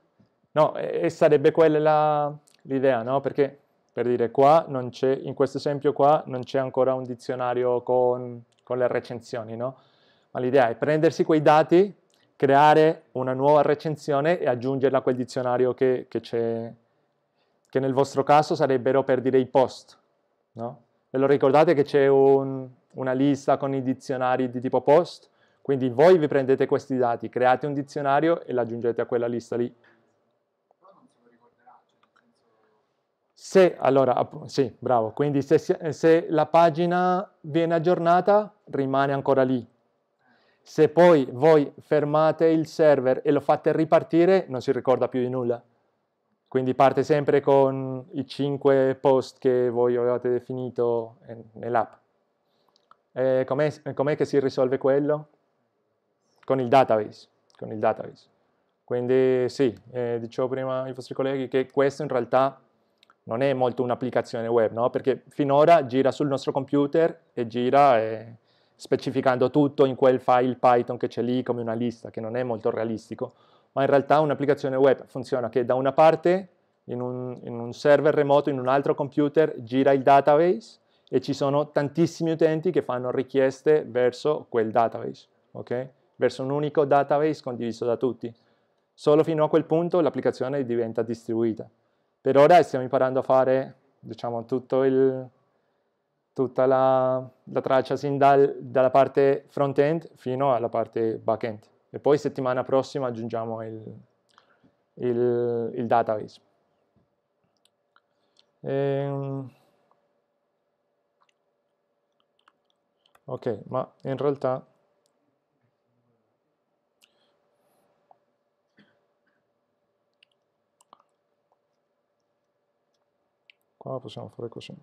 No, e sarebbe quella l'idea, no? Perché per dire qua non c'è, in questo esempio qua non c'è ancora un dizionario con, con le recensioni, no? Ma l'idea è prendersi quei dati, creare una nuova recensione e aggiungerla a quel dizionario che, che c'è, che nel vostro caso sarebbero per dire i post, no? Ve lo ricordate che c'è un, una lista con i dizionari di tipo post? Quindi voi vi prendete questi dati, create un dizionario e l'aggiungete a quella lista lì. Se, allora, sì, bravo, quindi se, se la pagina viene aggiornata rimane ancora lì. Se poi voi fermate il server e lo fate ripartire non si ricorda più di nulla. Quindi parte sempre con i 5 post che voi avevate definito eh, nell'app. Eh, com'è, che si risolve quello? Con il database. Con il database. Quindi sì, eh, dicevo prima ai vostri colleghi che questo in realtà non è molto un'applicazione web, no? perché finora gira sul nostro computer e gira e eh, specificando tutto in quel file Python che c'è lì come una lista, che non è molto realistico, ma in realtà un'applicazione web funziona che da una parte in un, in un server remoto, in un altro computer, gira il database e ci sono tantissimi utenti che fanno richieste verso quel database, okay? verso un unico database condiviso da tutti. Solo fino a quel punto l'applicazione diventa distribuita. Per ora stiamo imparando a fare diciamo, il, tutta la, la, traccia sin dal, dalla parte front-end fino alla parte back-end. E poi settimana prossima aggiungiamo il, il, il database. Ehm... Ok, ma in realtà qua possiamo fare così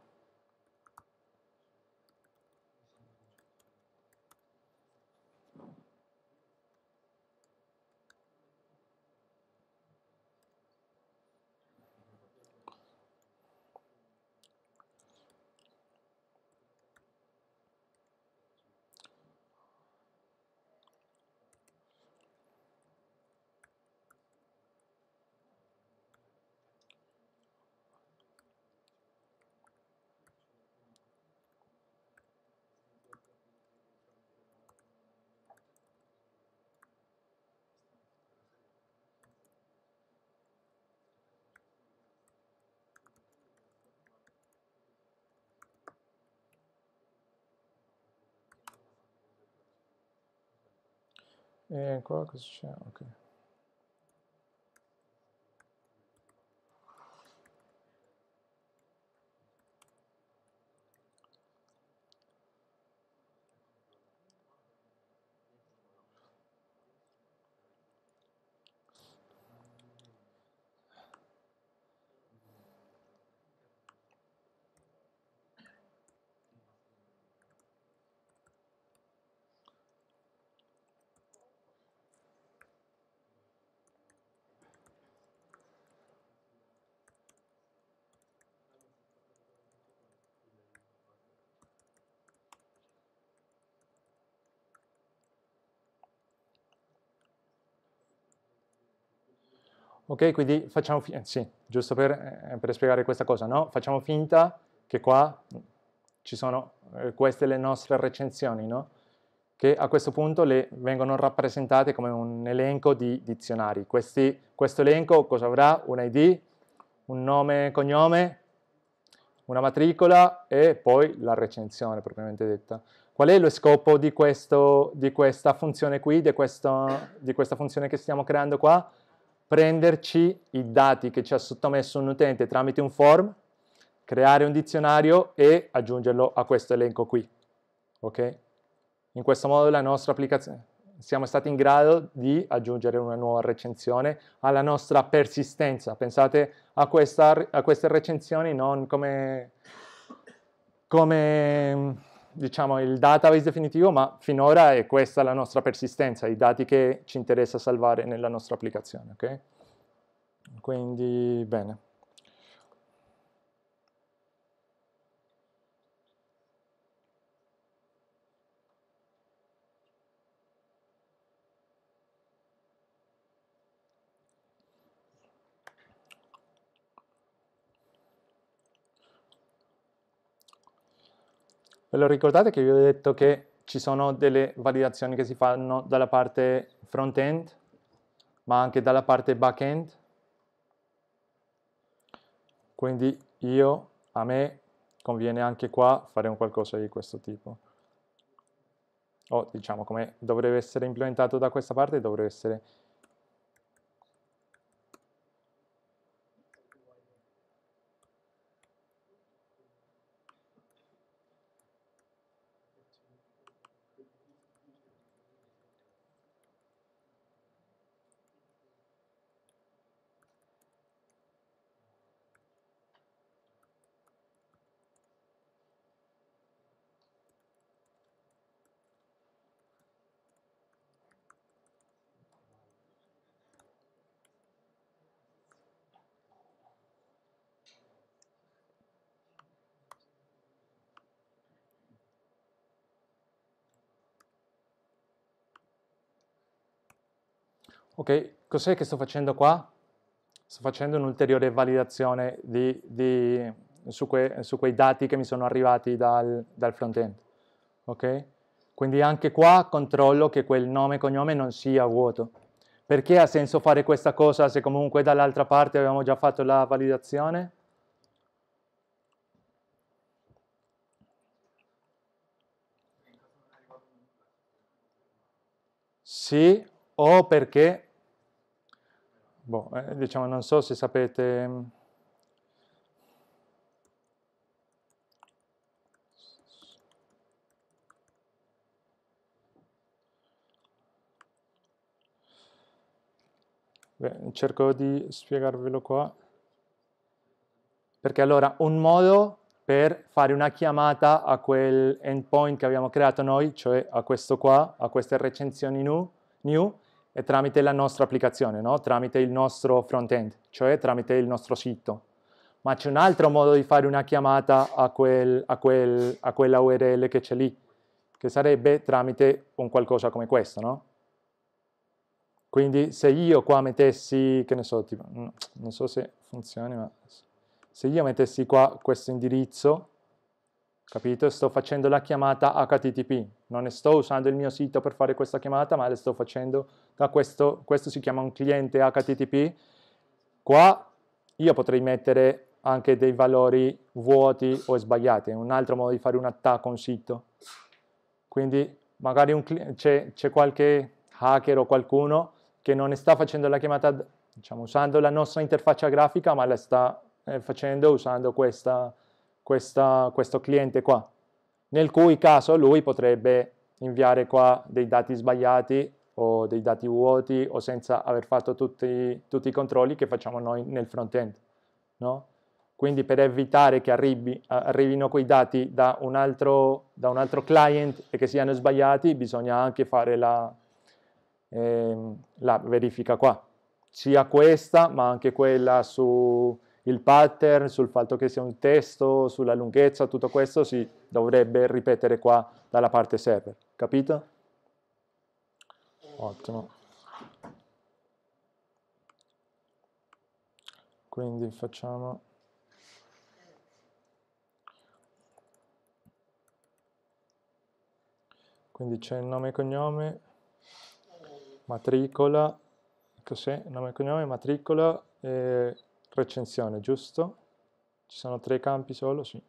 and Quark is Okay. Ok, quindi facciamo finta, eh, sì, giusto per, eh, per, spiegare questa cosa, no? Facciamo finta che qua ci sono eh, queste le nostre recensioni, no? Che a questo punto le vengono rappresentate come un elenco di dizionari. Questi, questo elenco cosa avrà? Un ID, un nome e cognome, una matricola e poi la recensione propriamente detta. Qual è lo scopo di, questo, di questa funzione qui, di, questo, di questa funzione che stiamo creando qua? prenderci i dati che ci ha sottomesso un utente tramite un form, creare un dizionario e aggiungerlo a questo elenco qui. Okay? In questo modo la nostra applicazione siamo stati in grado di aggiungere una nuova recensione alla nostra persistenza. Pensate a, questa, a queste recensioni non come, come diciamo, il database definitivo, ma finora è questa la nostra persistenza, i dati che ci interessa salvare nella nostra applicazione. Okay? Quindi, bene. Ve lo ricordate che vi ho detto che ci sono delle validazioni che si fanno dalla parte front-end, ma anche dalla parte back-end? Quindi io, a me, conviene anche qua fare un qualcosa di questo tipo. O diciamo come dovrebbe essere implementato da questa parte, dovrebbe essere ok, cos'è che sto facendo qua? Sto facendo un'ulteriore validazione di, di, su, que, su, quei dati che mi sono arrivati dal, dal front-end, ok? Quindi anche qua controllo che quel nome e cognome non sia vuoto. Perché ha senso fare questa cosa se comunque dall'altra parte abbiamo già fatto la validazione? Sì, o perché Boh, eh, diciamo, non so se sapete... Mm, beh, cerco di spiegarvelo qua. Perché allora un modo per fare una chiamata a quel endpoint che abbiamo creato noi, cioè a questo qua, a queste recensioni new, new è tramite la nostra applicazione, no? tramite il nostro front-end, cioè tramite il nostro sito. Ma c'è un altro modo di fare una chiamata a, quel, a, quel, a quella URL che c'è lì, che sarebbe tramite un qualcosa come questo, no? Quindi se io qua mettessi, che ne so, tipo, non so se funzioni, ma se io mettessi qua questo indirizzo, Capito? Sto facendo la chiamata HTTP, non ne sto usando il mio sito per fare questa chiamata, ma la sto facendo da questo, questo si chiama un cliente HTTP. Qua io potrei mettere anche dei valori vuoti o sbagliati, è un altro modo di fare un attacco a un sito. Quindi magari c'è qualche hacker o qualcuno che non sta facendo la chiamata, diciamo, usando la nostra interfaccia grafica, ma la sta eh, facendo usando questa questa, questo cliente qua, nel cui caso lui potrebbe inviare qua dei dati sbagliati o dei dati vuoti o senza aver fatto tutti, tutti i controlli che facciamo noi nel front-end. No? Quindi per evitare che arrivi, arrivino quei dati da un, altro, da un, altro, client e che siano sbagliati, bisogna anche fare la, eh, la verifica qua. Sia questa, ma anche quella su il pattern, sul fatto che sia un testo, sulla lunghezza, tutto questo si dovrebbe ripetere qua dalla parte server, capito? Ottimo. Quindi facciamo... Quindi c'è il nome e cognome, matricola, cos'è? Nome e cognome, matricola, eh, recensione, giusto? Ci sono tre campi solo? Sì.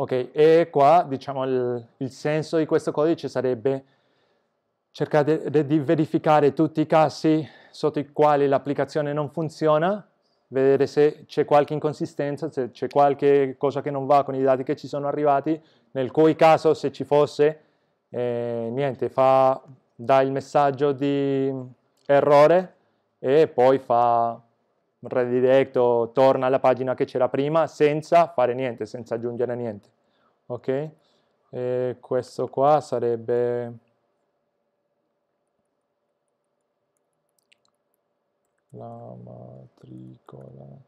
Ok, e qua diciamo il, il senso di questo codice sarebbe cercare di verificare tutti i casi sotto i quali l'applicazione non funziona, vedere se c'è qualche inconsistenza, se c'è qualche cosa che non va con i dati che ci sono arrivati, nel cui caso se ci fosse, eh, niente, fa, dà il messaggio di errore e poi fa redirecto, torna alla pagina che c'era prima senza fare niente, senza aggiungere niente. Ok? E questo qua sarebbe... la matricola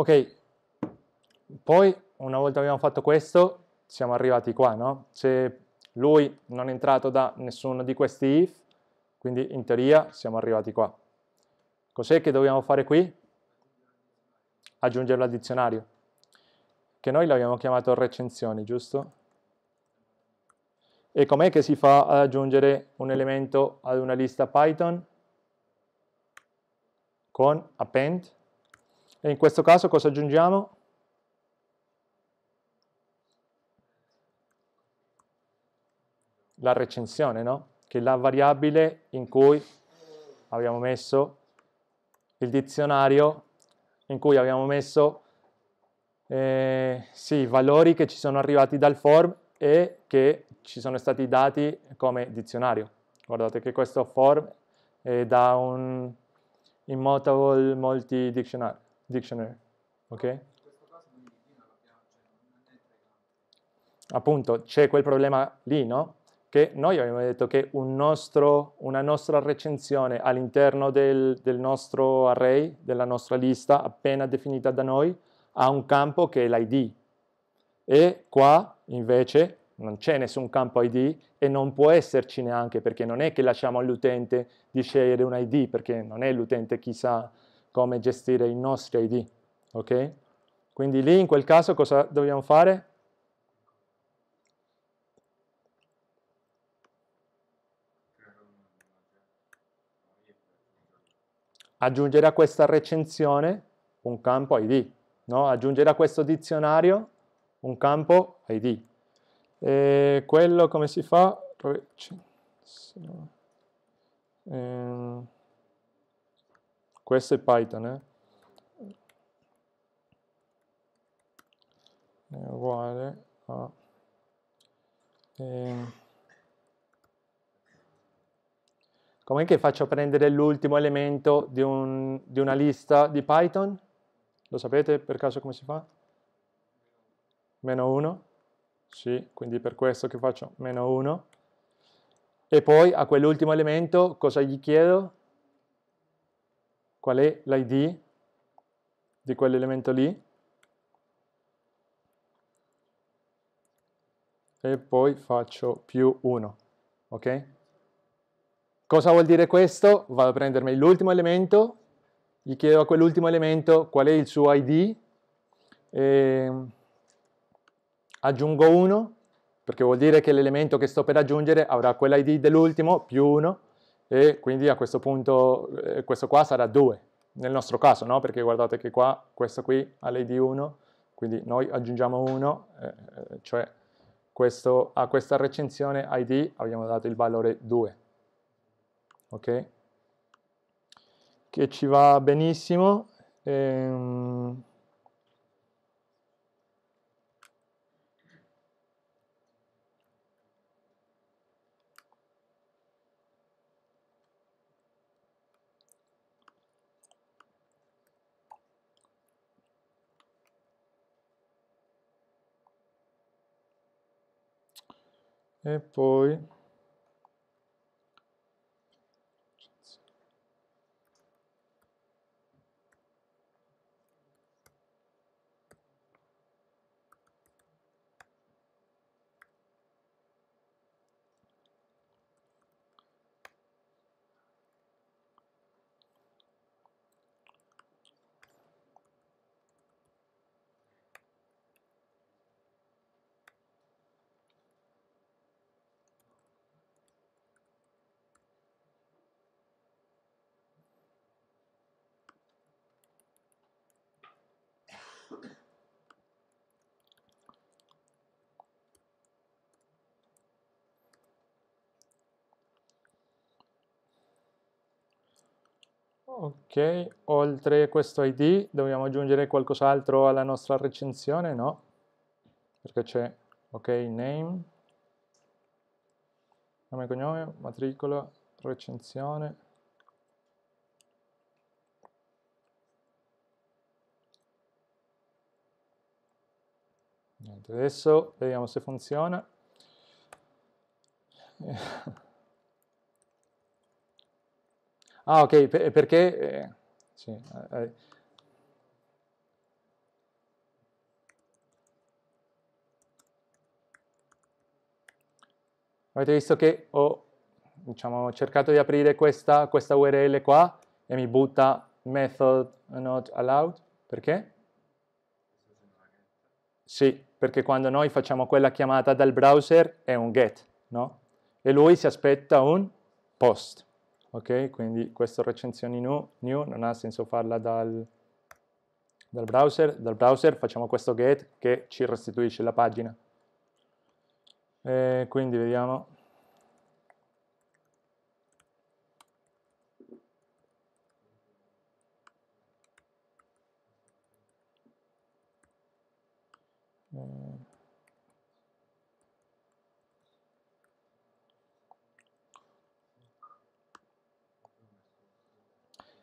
Ok, poi una volta abbiamo fatto questo, siamo arrivati qua, no? Se lui non è entrato da nessuno di questi if, quindi in teoria siamo arrivati qua. Cos'è che dobbiamo fare qui? Aggiungerlo al dizionario, che noi l'abbiamo chiamato recensioni, giusto? E com'è che si fa ad aggiungere un elemento ad una lista Python? Con append e in questo caso cosa aggiungiamo? La recensione, no? Che è la variabile in cui abbiamo messo il dizionario, in cui abbiamo messo eh, sì, i valori che ci sono arrivati dal form e che ci sono stati dati come dizionario. Guardate che questo form è da un immutable multi dictionary dictionary, ok? Cioè Appunto, c'è quel problema lì, no? Che noi abbiamo detto che un nostro, una nostra recensione all'interno del, del nostro array, della nostra lista appena definita da noi, ha un campo che è l'id. E qua, invece, non c'è nessun campo ID e non può esserci neanche perché non è che lasciamo all'utente di scegliere un ID perché non è l'utente chissà come gestire i nostri ID, ok? Quindi lì in quel caso cosa dobbiamo fare? Aggiungere a questa recensione un campo ID, no? aggiungere a questo dizionario un campo ID. E quello come si fa? Recensione. Ehm. Questo è Python, eh? è uguale a ehm. com'è che faccio prendere l'ultimo elemento di, un, di una lista di Python? Lo sapete per caso come si fa? Meno 1, sì, quindi per questo che faccio meno 1 e poi a quell'ultimo elemento cosa gli chiedo? qual è l'id di quell'elemento lì e poi faccio più 1, ok? Cosa vuol dire questo? Vado a prendermi l'ultimo elemento, gli chiedo a quell'ultimo elemento qual è il suo id, e aggiungo 1, perché vuol dire che l'elemento che sto per aggiungere avrà quell'id dell'ultimo più 1, e quindi a questo punto eh, questo qua sarà 2 nel nostro caso, no? perché guardate che qua questo qui ha l'ID 1, quindi noi aggiungiamo 1, eh, eh, cioè questo, a questa recensione id abbiamo dato il valore 2, ok? Che ci va benissimo. Ehm e poi Ok, oltre a questo ID dobbiamo aggiungere qualcos'altro alla nostra recensione? No, perché c'è, ok, name, nome e cognome, matricola, recensione. adesso vediamo se funziona. Ah, ok, per, perché... Eh, sì, eh, eh, Avete visto che ho diciamo, cercato di aprire questa, questa URL qua e mi butta method not allowed. Perché? Sì, perché quando noi facciamo quella chiamata dal browser è un get, no? E lui si aspetta un post ok? Quindi questa recensione new, new non ha senso farla dal, dal, browser, dal browser facciamo questo get che ci restituisce la pagina. E eh, quindi vediamo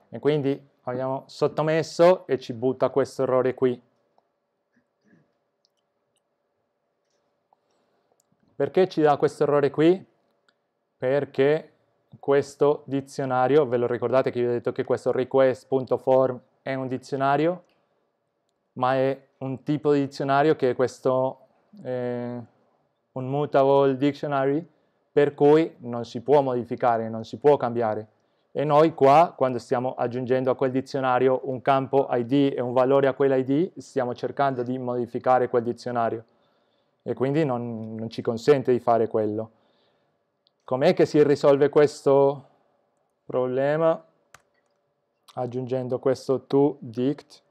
e quindi abbiamo sottomesso e ci butta questo errore qui. Perché ci dà questo errore qui? Perché questo dizionario, ve lo ricordate che vi ho detto che questo request.form è un dizionario, ma è un tipo di dizionario che è questo eh, un mutable dictionary, per cui non si può modificare, non si può cambiare e noi qua, quando stiamo aggiungendo a quel dizionario un campo id e un valore a quell'id, stiamo cercando di modificare quel dizionario e quindi non, non ci consente di fare quello. Com'è che si risolve questo problema? Aggiungendo questo to dict.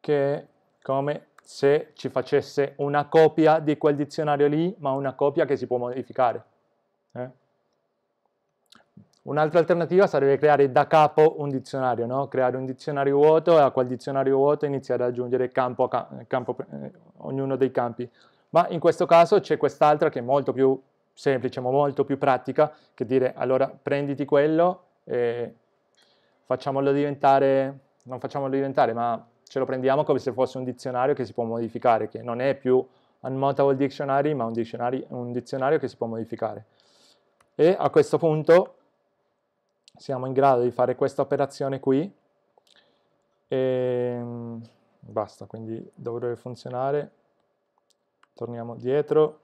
che come se ci facesse una copia di quel dizionario lì, ma una copia che si può modificare. Eh? Un'altra alternativa sarebbe creare da capo un dizionario, no? creare un dizionario vuoto e a quel dizionario vuoto iniziare ad aggiungere campo a campo, campo eh, ognuno dei campi. Ma in questo caso c'è quest'altra che è molto più semplice, ma molto più pratica, che dire allora prenditi quello e facciamolo diventare, non facciamolo diventare, ma ce lo prendiamo come se fosse un dizionario che si può modificare, che non è più unmutable dictionary, ma un, dizionario, un dizionario che si può modificare. E a questo punto siamo in grado di fare questa operazione qui, e ehm, basta, quindi dovrebbe funzionare, torniamo dietro,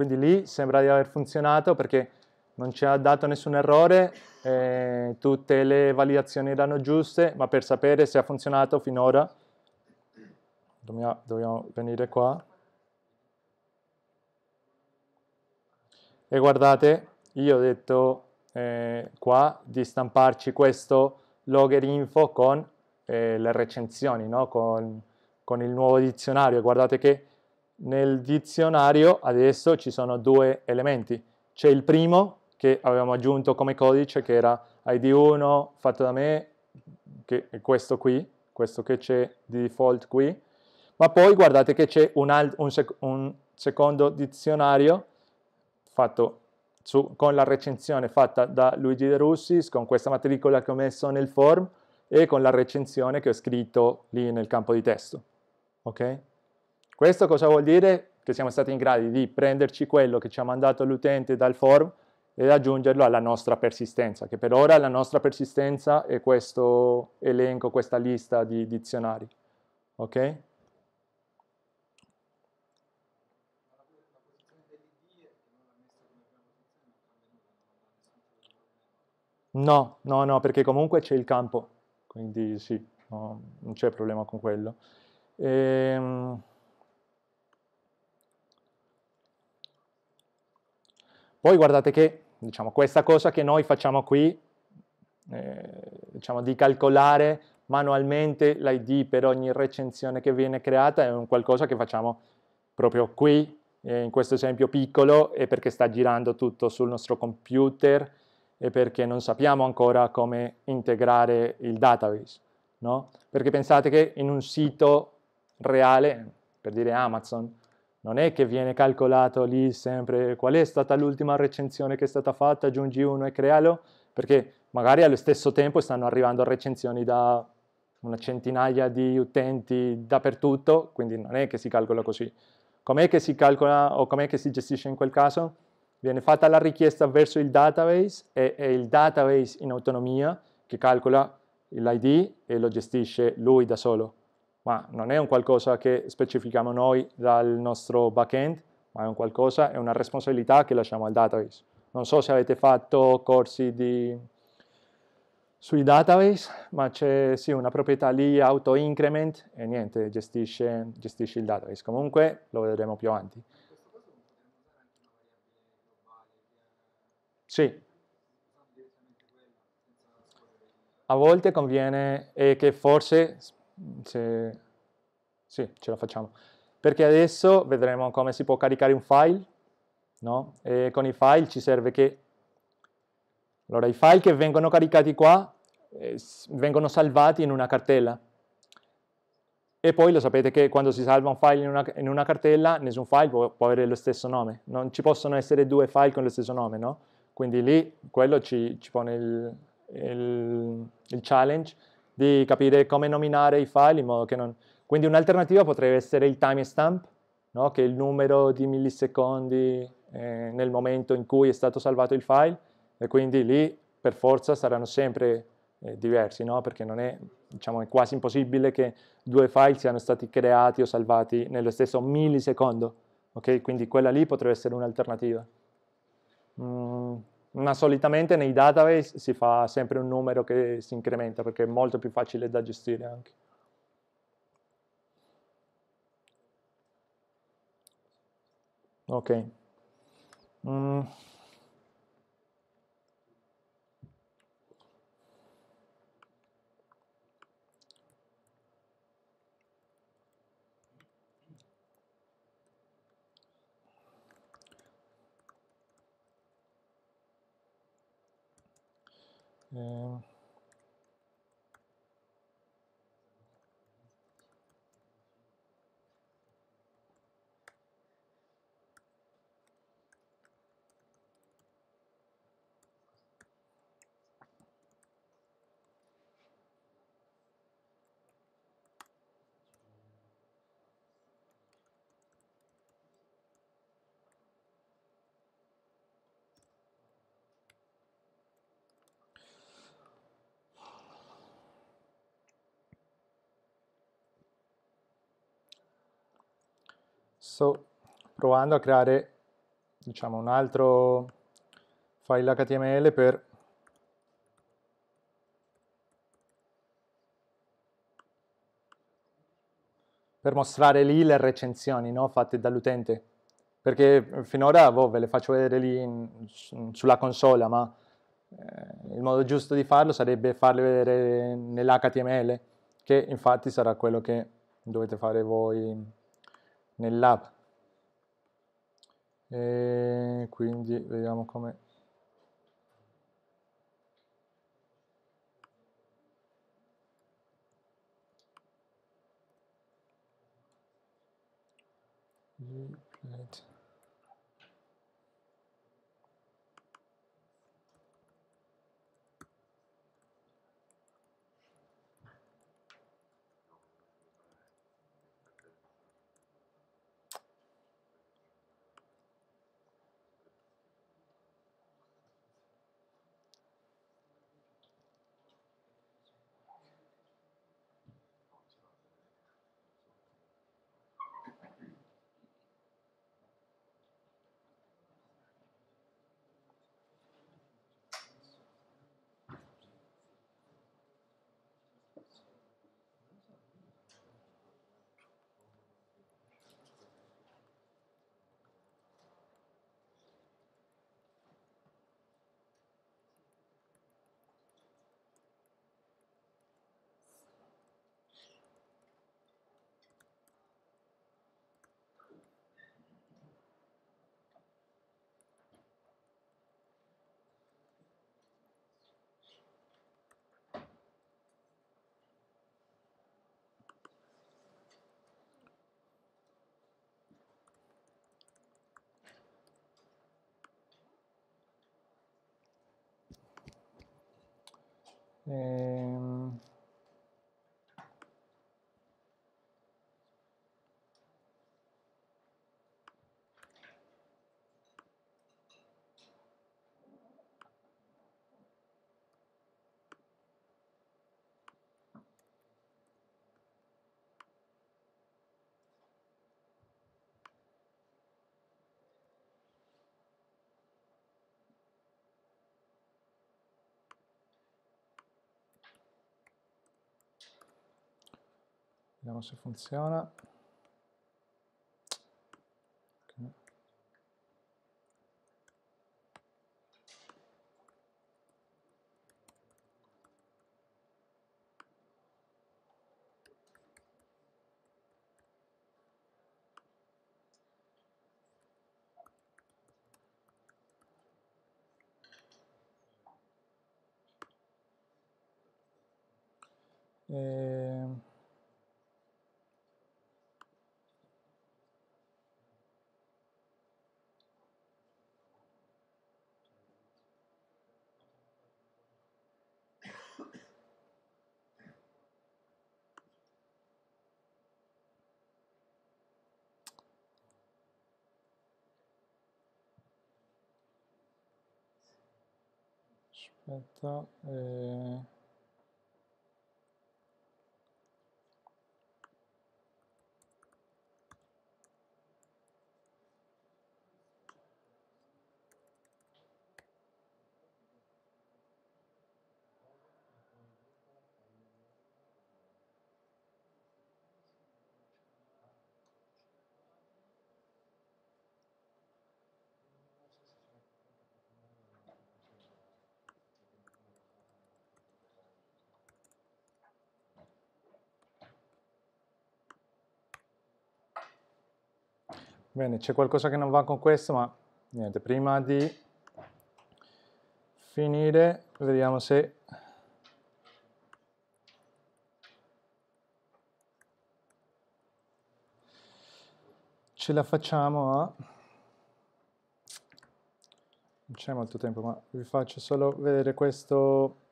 Quindi lì sembra di aver funzionato perché non ci ha dato nessun errore, eh, tutte le validazioni erano giuste, ma per sapere se ha funzionato finora dobbiamo, dobbiamo venire qua. E guardate, io ho detto eh, qua di stamparci questo logger info con eh, le recensioni, no? con, con il nuovo dizionario. Guardate che nel dizionario adesso ci sono due elementi. C'è il primo che avevamo aggiunto come codice che era id1 fatto da me, che è questo qui, questo che c'è di default qui, ma poi guardate che c'è un, un, sec un secondo dizionario fatto su, con la recensione fatta da Luigi De Russis, con questa matricola che ho messo nel form e con la recensione che ho scritto lì nel campo di testo. Okay? Questo cosa vuol dire? Che siamo stati in grado di prenderci quello che ci ha mandato l'utente dal form ed aggiungerlo alla nostra persistenza, che per ora la nostra persistenza è questo elenco, questa lista di dizionari. Ok? No, no, no, perché comunque c'è il campo, quindi sì, no, non c'è problema con quello. Ehm... Poi guardate che diciamo, questa cosa che noi facciamo qui, eh, diciamo, di calcolare manualmente l'ID per ogni recensione che viene creata, è un qualcosa che facciamo proprio qui, eh, in questo esempio piccolo, e perché sta girando tutto sul nostro computer e perché non sappiamo ancora come integrare il database. No? Perché pensate che in un sito reale, per dire Amazon, non è che viene calcolato lì sempre qual è stata l'ultima recensione che è stata fatta, aggiungi uno e crealo, perché magari allo stesso tempo stanno arrivando recensioni da una centinaia di utenti dappertutto, quindi non è che si calcola così. Com'è che si calcola o com'è che si gestisce in quel caso? Viene fatta la richiesta verso il database e è il database in autonomia che calcola l'ID e lo gestisce lui da solo ma non è un qualcosa che specifichiamo noi dal nostro backend, ma è un qualcosa, è una responsabilità che lasciamo al database. Non so se avete fatto corsi di... sui database, ma c'è sì, una proprietà lì auto-increment e niente, gestisce, gestisce il database. Comunque lo vedremo più avanti. Sì, a volte conviene e che forse Mm, se... sì, ce la facciamo. Perché adesso vedremo come si può caricare un file, no? E con i file ci serve che... Allora, i file che vengono caricati qua eh, vengono salvati in una cartella. E poi lo sapete che quando si salva un file in una, in una cartella, nessun file può, può, avere lo stesso nome. Non ci possono essere due file con lo stesso nome, no? Quindi lì quello ci, ci pone il, il, il challenge di capire come nominare i file in modo che non... Quindi un'alternativa potrebbe essere il timestamp, no? che è il numero di millisecondi eh, nel momento in cui è stato salvato il file, e quindi lì per forza saranno sempre eh, diversi, no? perché è, diciamo, è quasi impossibile che due file siano stati creati o salvati nello stesso millisecondo. Okay? Quindi quella lì potrebbe essere un'alternativa. Mm ma solitamente nei database si fa sempre un numero che si incrementa perché è molto più facile da gestire anche. Ok. Mm. Um, sto provando a creare diciamo un altro file HTML per per mostrare lì le recensioni no, fatte dall'utente perché finora boh, ve le faccio vedere lì in, sulla consola ma eh, il modo giusto di farlo sarebbe farle vedere nell'HTML che infatti sarà quello che dovete fare voi nell'app e quindi vediamo come mm. Um. Vediamo se funziona. Eh, Attends. Euh... Bene, c'è qualcosa che non va con questo, ma niente, prima di finire vediamo se ce la facciamo a non c'è molto tempo ma vi faccio solo vedere questo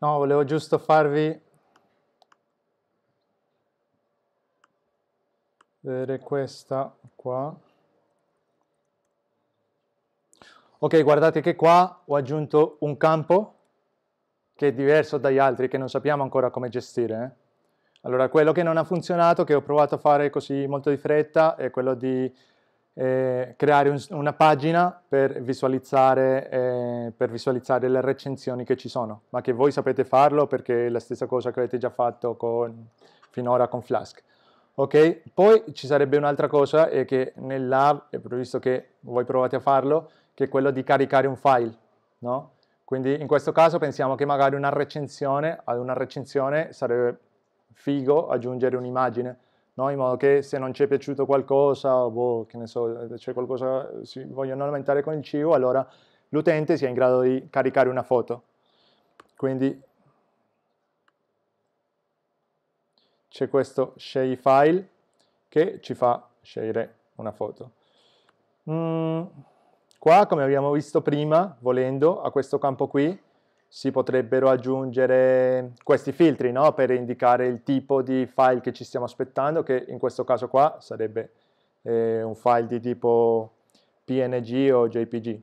No, volevo giusto farvi vedere questa qua. Ok, guardate che qua ho aggiunto un campo che è diverso dagli altri, che non sappiamo ancora come gestire. Eh? Allora, quello che non ha funzionato, che ho provato a fare così molto di fretta, è quello di eh, creare un, una pagina per visualizzare, eh, per visualizzare, le recensioni che ci sono, ma che voi sapete farlo perché è la stessa cosa che avete già fatto con, finora con Flask. Okay? Poi ci sarebbe un'altra cosa è che nell'app è previsto che voi provate a farlo, che è quello di caricare un file, no? Quindi in questo caso pensiamo che magari una recensione, ad una recensione sarebbe figo aggiungere un'immagine, no? in modo che se non ci è piaciuto qualcosa, o boh, che ne so, eh, c'è qualcosa, eh, si vogliono lamentare con il cibo, allora l'utente sia in grado di caricare una foto. Quindi c'è questo share file che ci fa scegliere una foto. Mm, qua, come abbiamo visto prima, volendo, a questo campo qui, si potrebbero aggiungere questi filtri no? per indicare il tipo di file che ci stiamo aspettando, che in questo caso qua sarebbe eh, un file di tipo PNG o JPG.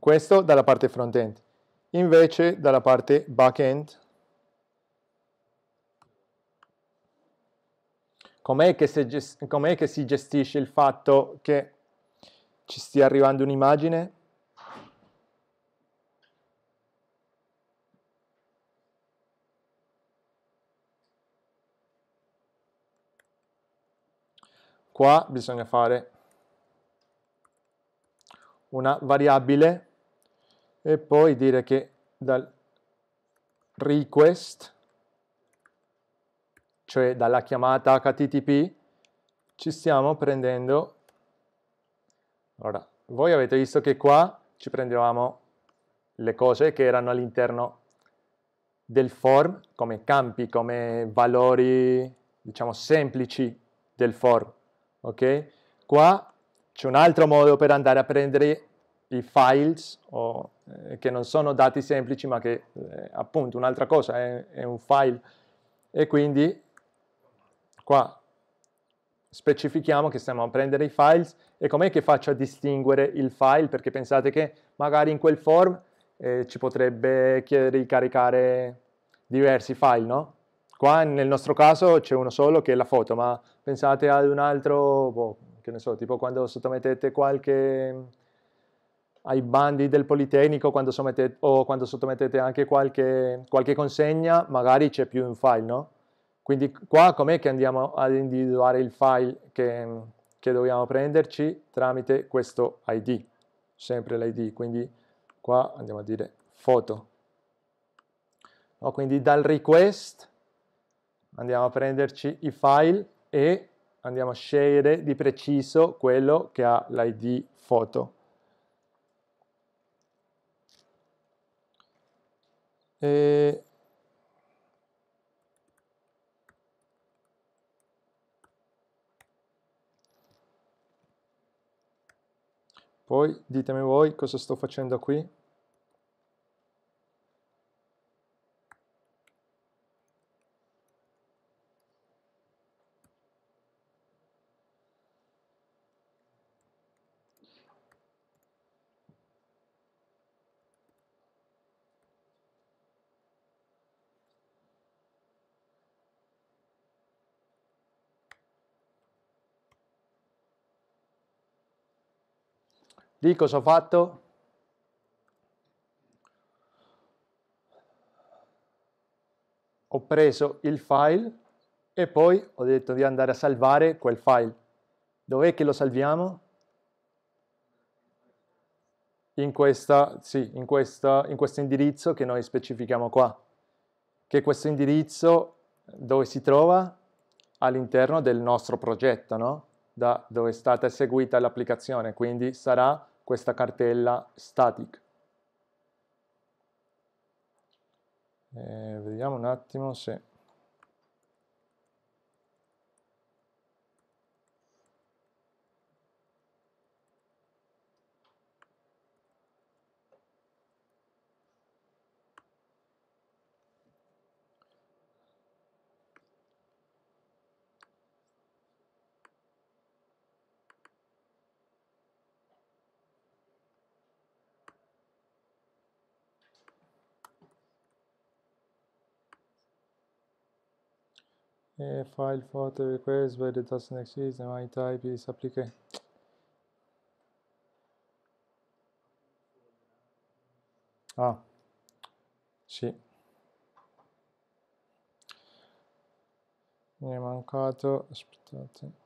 Questo dalla parte front-end. Invece dalla parte back-end, com'è che, com che si gestisce il fatto che ci stia arrivando un'immagine? Qua bisogna fare una variabile e poi dire che dal request, cioè dalla chiamata HTTP, ci stiamo prendendo Ora, voi avete visto che qua ci prendevamo le cose che erano all'interno del form come campi, come valori, diciamo, semplici del form, ok? Qua c'è un altro modo per andare a prendere i files o, eh, che non sono dati semplici ma che eh, appunto un'altra cosa è, è un file e quindi qua specifichiamo che stiamo a prendere i files e com'è che faccio a distinguere il file perché pensate che magari in quel form eh, ci potrebbe chiedere di caricare diversi file, no? Qua nel nostro caso c'è uno solo che è la foto, ma pensate ad un altro, boh, che ne so, tipo quando sottomettete qualche ai bandi del Politecnico quando o quando sottomettete anche qualche, qualche consegna, magari c'è più un file, no? Quindi qua com'è che andiamo ad individuare il file che, che dobbiamo prenderci tramite questo ID, sempre l'ID, quindi qua andiamo a dire foto. No, quindi dal request andiamo a prenderci i file e andiamo a scegliere di preciso quello che ha l'ID foto. E Poi ditemi voi cosa sto facendo qui. Lì cosa ho fatto? Ho preso il file e poi ho detto di andare a salvare quel file. Dov'è che lo salviamo? In, questa, sì, in, questa, in questo indirizzo che noi specifichiamo qua. Che questo indirizzo dove si trova? All'interno del nostro progetto, no? Da dove è stata eseguita l'applicazione, quindi sarà questa cartella static. Eh, vediamo un attimo se uh, file photo request but it doesn't exist and my type is application ah sì mi è mancato aspettate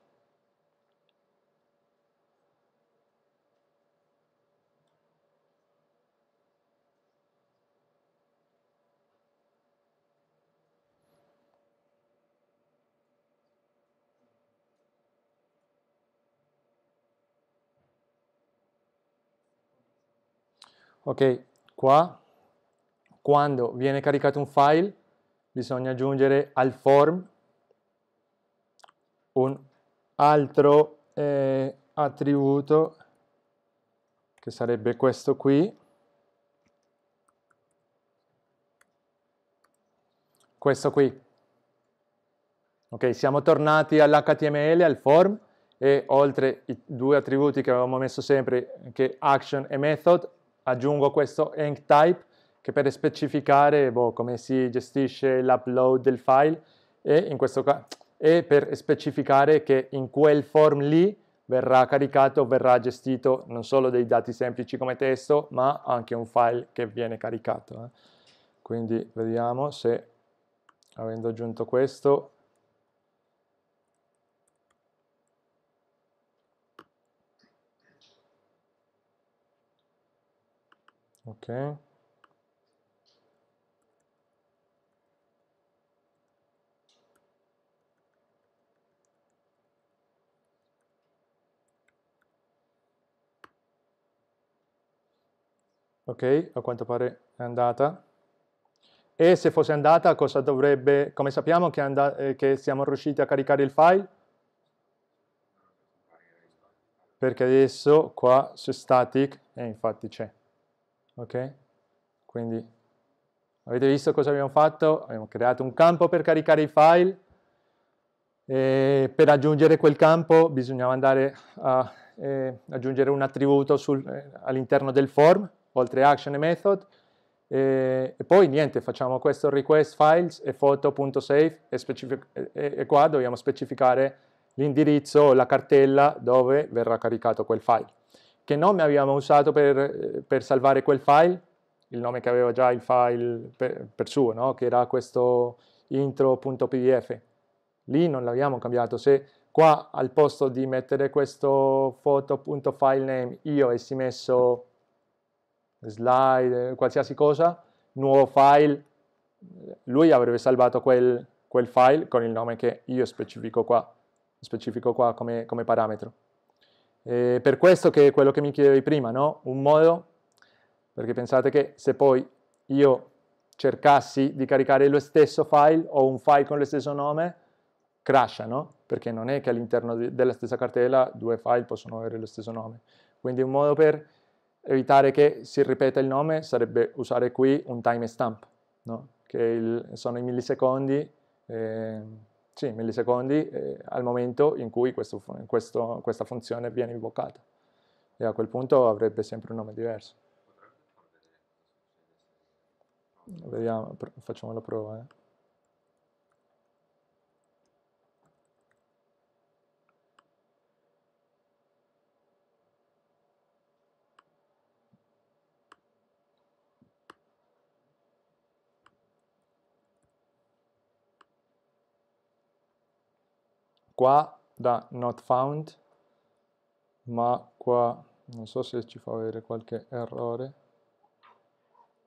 ok, qua quando viene caricato un file bisogna aggiungere al form un altro eh, attributo che sarebbe questo qui questo qui ok siamo tornati all'html al form e oltre i due attributi che avevamo messo sempre che action e method aggiungo questo enc type che per specificare boh, come si gestisce l'upload del file e, in questo ca- e per specificare che in quel form lì verrà caricato, verrà gestito non solo dei dati semplici come testo, ma anche un file che viene caricato. Eh. Quindi vediamo se avendo aggiunto questo ok ok a quanto pare è andata e se fosse andata cosa dovrebbe come sappiamo che, eh, che siamo riusciti a caricare il file perché adesso qua su static e infatti c'è ok? Quindi avete visto cosa abbiamo fatto? Abbiamo creato un campo per caricare i file e per aggiungere quel campo bisognava andare a eh, aggiungere un attributo eh, all'interno del form, oltre action e method, e, e, poi niente, facciamo questo request files e foto.save e, e, e qua dobbiamo specificare l'indirizzo o la cartella dove verrà caricato quel file. Che nome abbiamo usato per, per salvare quel file? Il nome che aveva già il file per, per suo, no? che era questo intro.pdf. Lì non l'abbiamo cambiato. Se qua al posto di mettere questo photo.filename io avessi messo slide, qualsiasi cosa, nuovo file, lui avrebbe salvato quel, quel file con il nome che io specifico qua, specifico qua come, come parametro. Eh, per questo che è quello che mi chiedevi prima, no? Un modo, perché pensate che se poi io cercassi di caricare lo stesso file o un file con lo stesso nome, crasha, no? Perché non è che all'interno della stessa cartella due file possono avere lo stesso nome. Quindi un modo per evitare che si ripeta il nome sarebbe usare qui un timestamp, no? Che il, sono i millisecondi eh, sì, millisecondi eh, al momento in cui questo, questo, questa funzione viene invocata. E a quel punto avrebbe sempre un nome diverso. Vediamo, facciamo la prova. Eh. qua da not found, ma qua non so se ci fa avere qualche errore.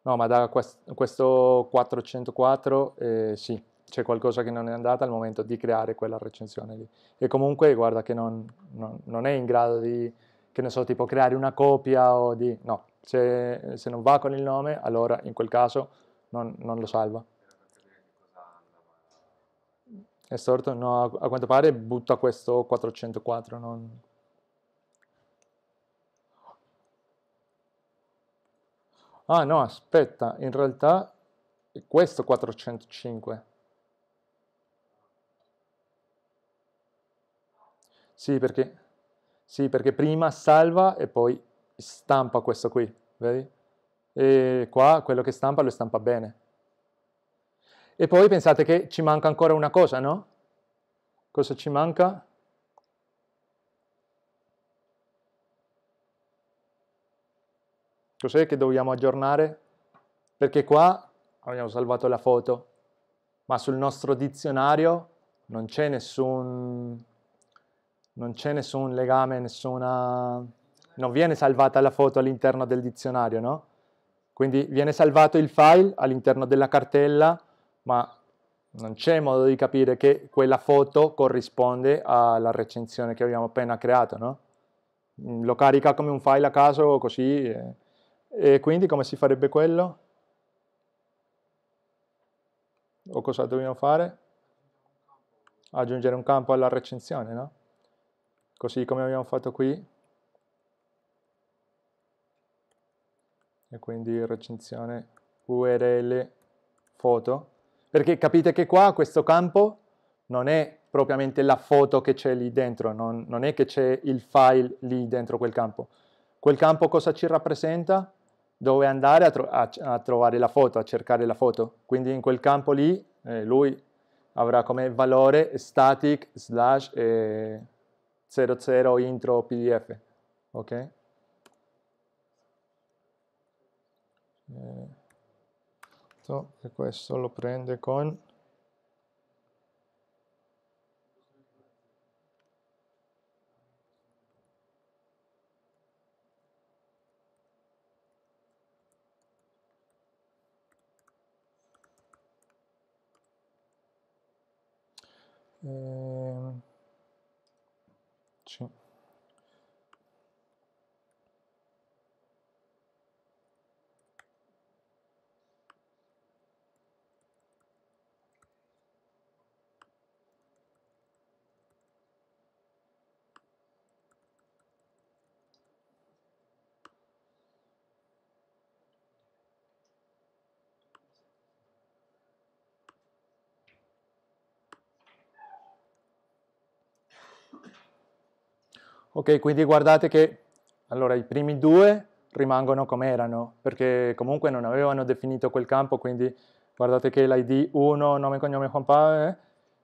No, ma da quest questo 404 eh, sì, c'è qualcosa che non è andata al momento di creare quella recensione lì. E comunque guarda che non, non, non è in grado di, che ne so, tipo creare una copia o di... No, se, se non va con il nome, allora in quel caso non, non lo salva. È sorto? No, a quanto pare butta questo 404, non... Ah no, aspetta, in realtà è questo 405. Sì perché, sì, perché prima salva e poi stampa questo qui, vedi? E qua quello che stampa lo stampa bene. E poi pensate che ci manca ancora una cosa, no? Cosa ci manca? Cos'è che dobbiamo aggiornare? Perché qua abbiamo salvato la foto, ma sul nostro dizionario non c'è nessun, non c'è nessun legame, nessuna... non viene salvata la foto all'interno del dizionario, no? Quindi viene salvato il file all'interno della cartella ma non c'è modo di capire che quella foto corrisponde alla recensione che abbiamo appena creato, no? Mm, lo carica come un file a caso così, eh. e quindi come si farebbe quello? O cosa dobbiamo fare? Aggiungere un campo alla recensione, no? Così come abbiamo fatto qui. E quindi recensione URL foto perché capite che qua questo campo non è propriamente la foto che c'è lì dentro, non, non è che c'è il file lì dentro quel campo. Quel campo cosa ci rappresenta? Dove andare a, tro a, a trovare la foto, a cercare la foto. Quindi in quel campo lì eh, lui avrà come valore static slash eh, 00 intro pdf. Ok? Eh questo e questo lo prende con ehm, Ok, quindi guardate che allora, i primi due rimangono come erano, perché comunque non avevano definito quel campo, quindi guardate che l'ID 1, nome e cognome Juan Pablo,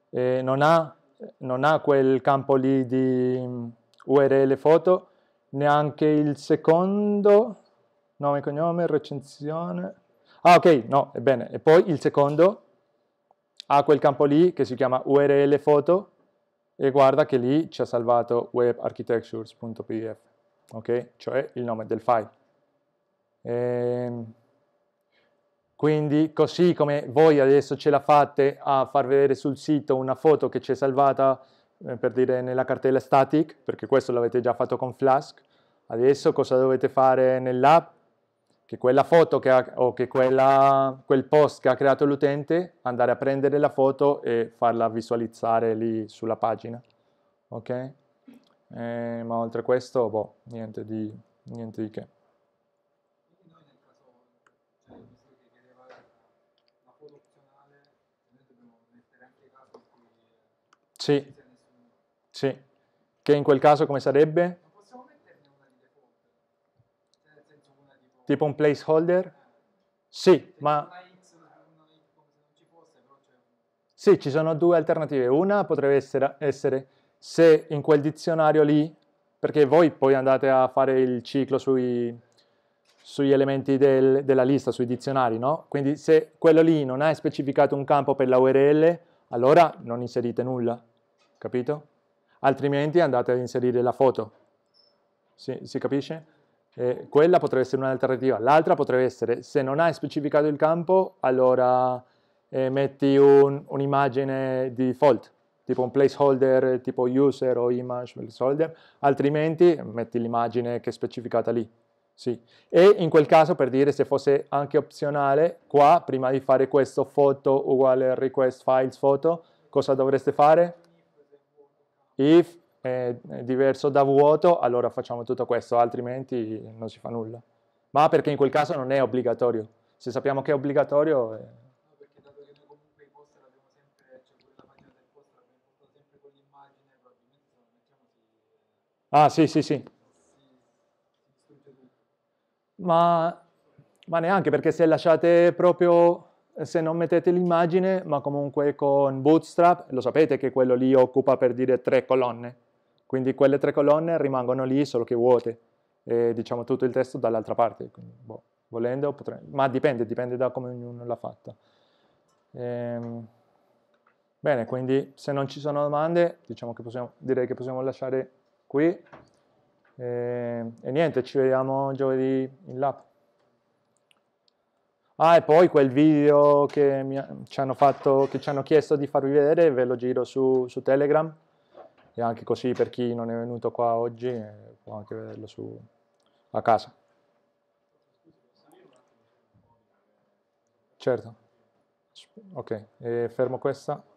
eh, non, ha, non ha quel campo lì di mm, URL foto, neanche il secondo, nome e cognome, recensione. Ah ok, no, è E poi il secondo ha quel campo lì che si chiama URL foto, e guarda che lì ci ha salvato webarchitectures.pdf, ok? Cioè il nome del file. E ehm, quindi così come voi adesso ce la fate a far vedere sul sito una foto che c'è salvata eh, per dire nella cartella static perché questo l'avete già fatto con Flask adesso cosa dovete fare nell'app che quella foto che ha, o che quella, quel post che ha creato l'utente, andare a prendere la foto e farla visualizzare lì sulla pagina. Ok? Eh, ma oltre a questo, boh, niente di, niente di che. Sì, sì. Che in quel caso come sarebbe? Tipo un placeholder? Sì, ma... Sì, ci sono due alternative. Una potrebbe essere, essere se in quel dizionario lì, perché voi poi andate a fare il ciclo sui, sugli elementi del, della lista, sui dizionari, no? Quindi se quello lì non è specificato un campo per la URL, allora non inserite nulla, capito? Altrimenti andate ad inserire la foto. Si, si capisce? Eh, quella potrebbe essere un'alternativa. L'altra potrebbe essere, se non hai specificato il campo, allora eh, metti un'immagine di default, tipo un placeholder, tipo user o image placeholder, altrimenti metti l'immagine che è specificata lì. Sì. E in quel caso, per dire se fosse anche opzionale, qua, prima di fare questo foto uguale request files photo, cosa dovreste fare? If eh, diverso da vuoto, allora facciamo tutto questo, altrimenti non si fa nulla. Ma perché in quel caso non è obbligatorio. Se sappiamo che è obbligatorio... Eh... Ah sì, sì, sì. Ma, ma neanche perché se lasciate proprio se non mettete l'immagine, ma comunque con Bootstrap, lo sapete che quello lì occupa per dire tre colonne. Quindi quelle tre colonne rimangono lì solo che vuote e diciamo tutto il testo dall'altra parte, quindi, boh, volendo potrei, ma dipende, dipende da come ognuno l'ha fatta. Ehm, bene, quindi se non ci sono domande diciamo che possiamo, direi che possiamo lasciare qui e, ehm, e niente, ci vediamo giovedì in lab. Ah, e poi quel video che mi, ci, hanno fatto, che ci hanno chiesto di farvi vedere ve lo giro su, su Telegram e anche così per chi non è venuto qua oggi eh, può anche vederlo su, a casa. Certo, ok, e fermo questa.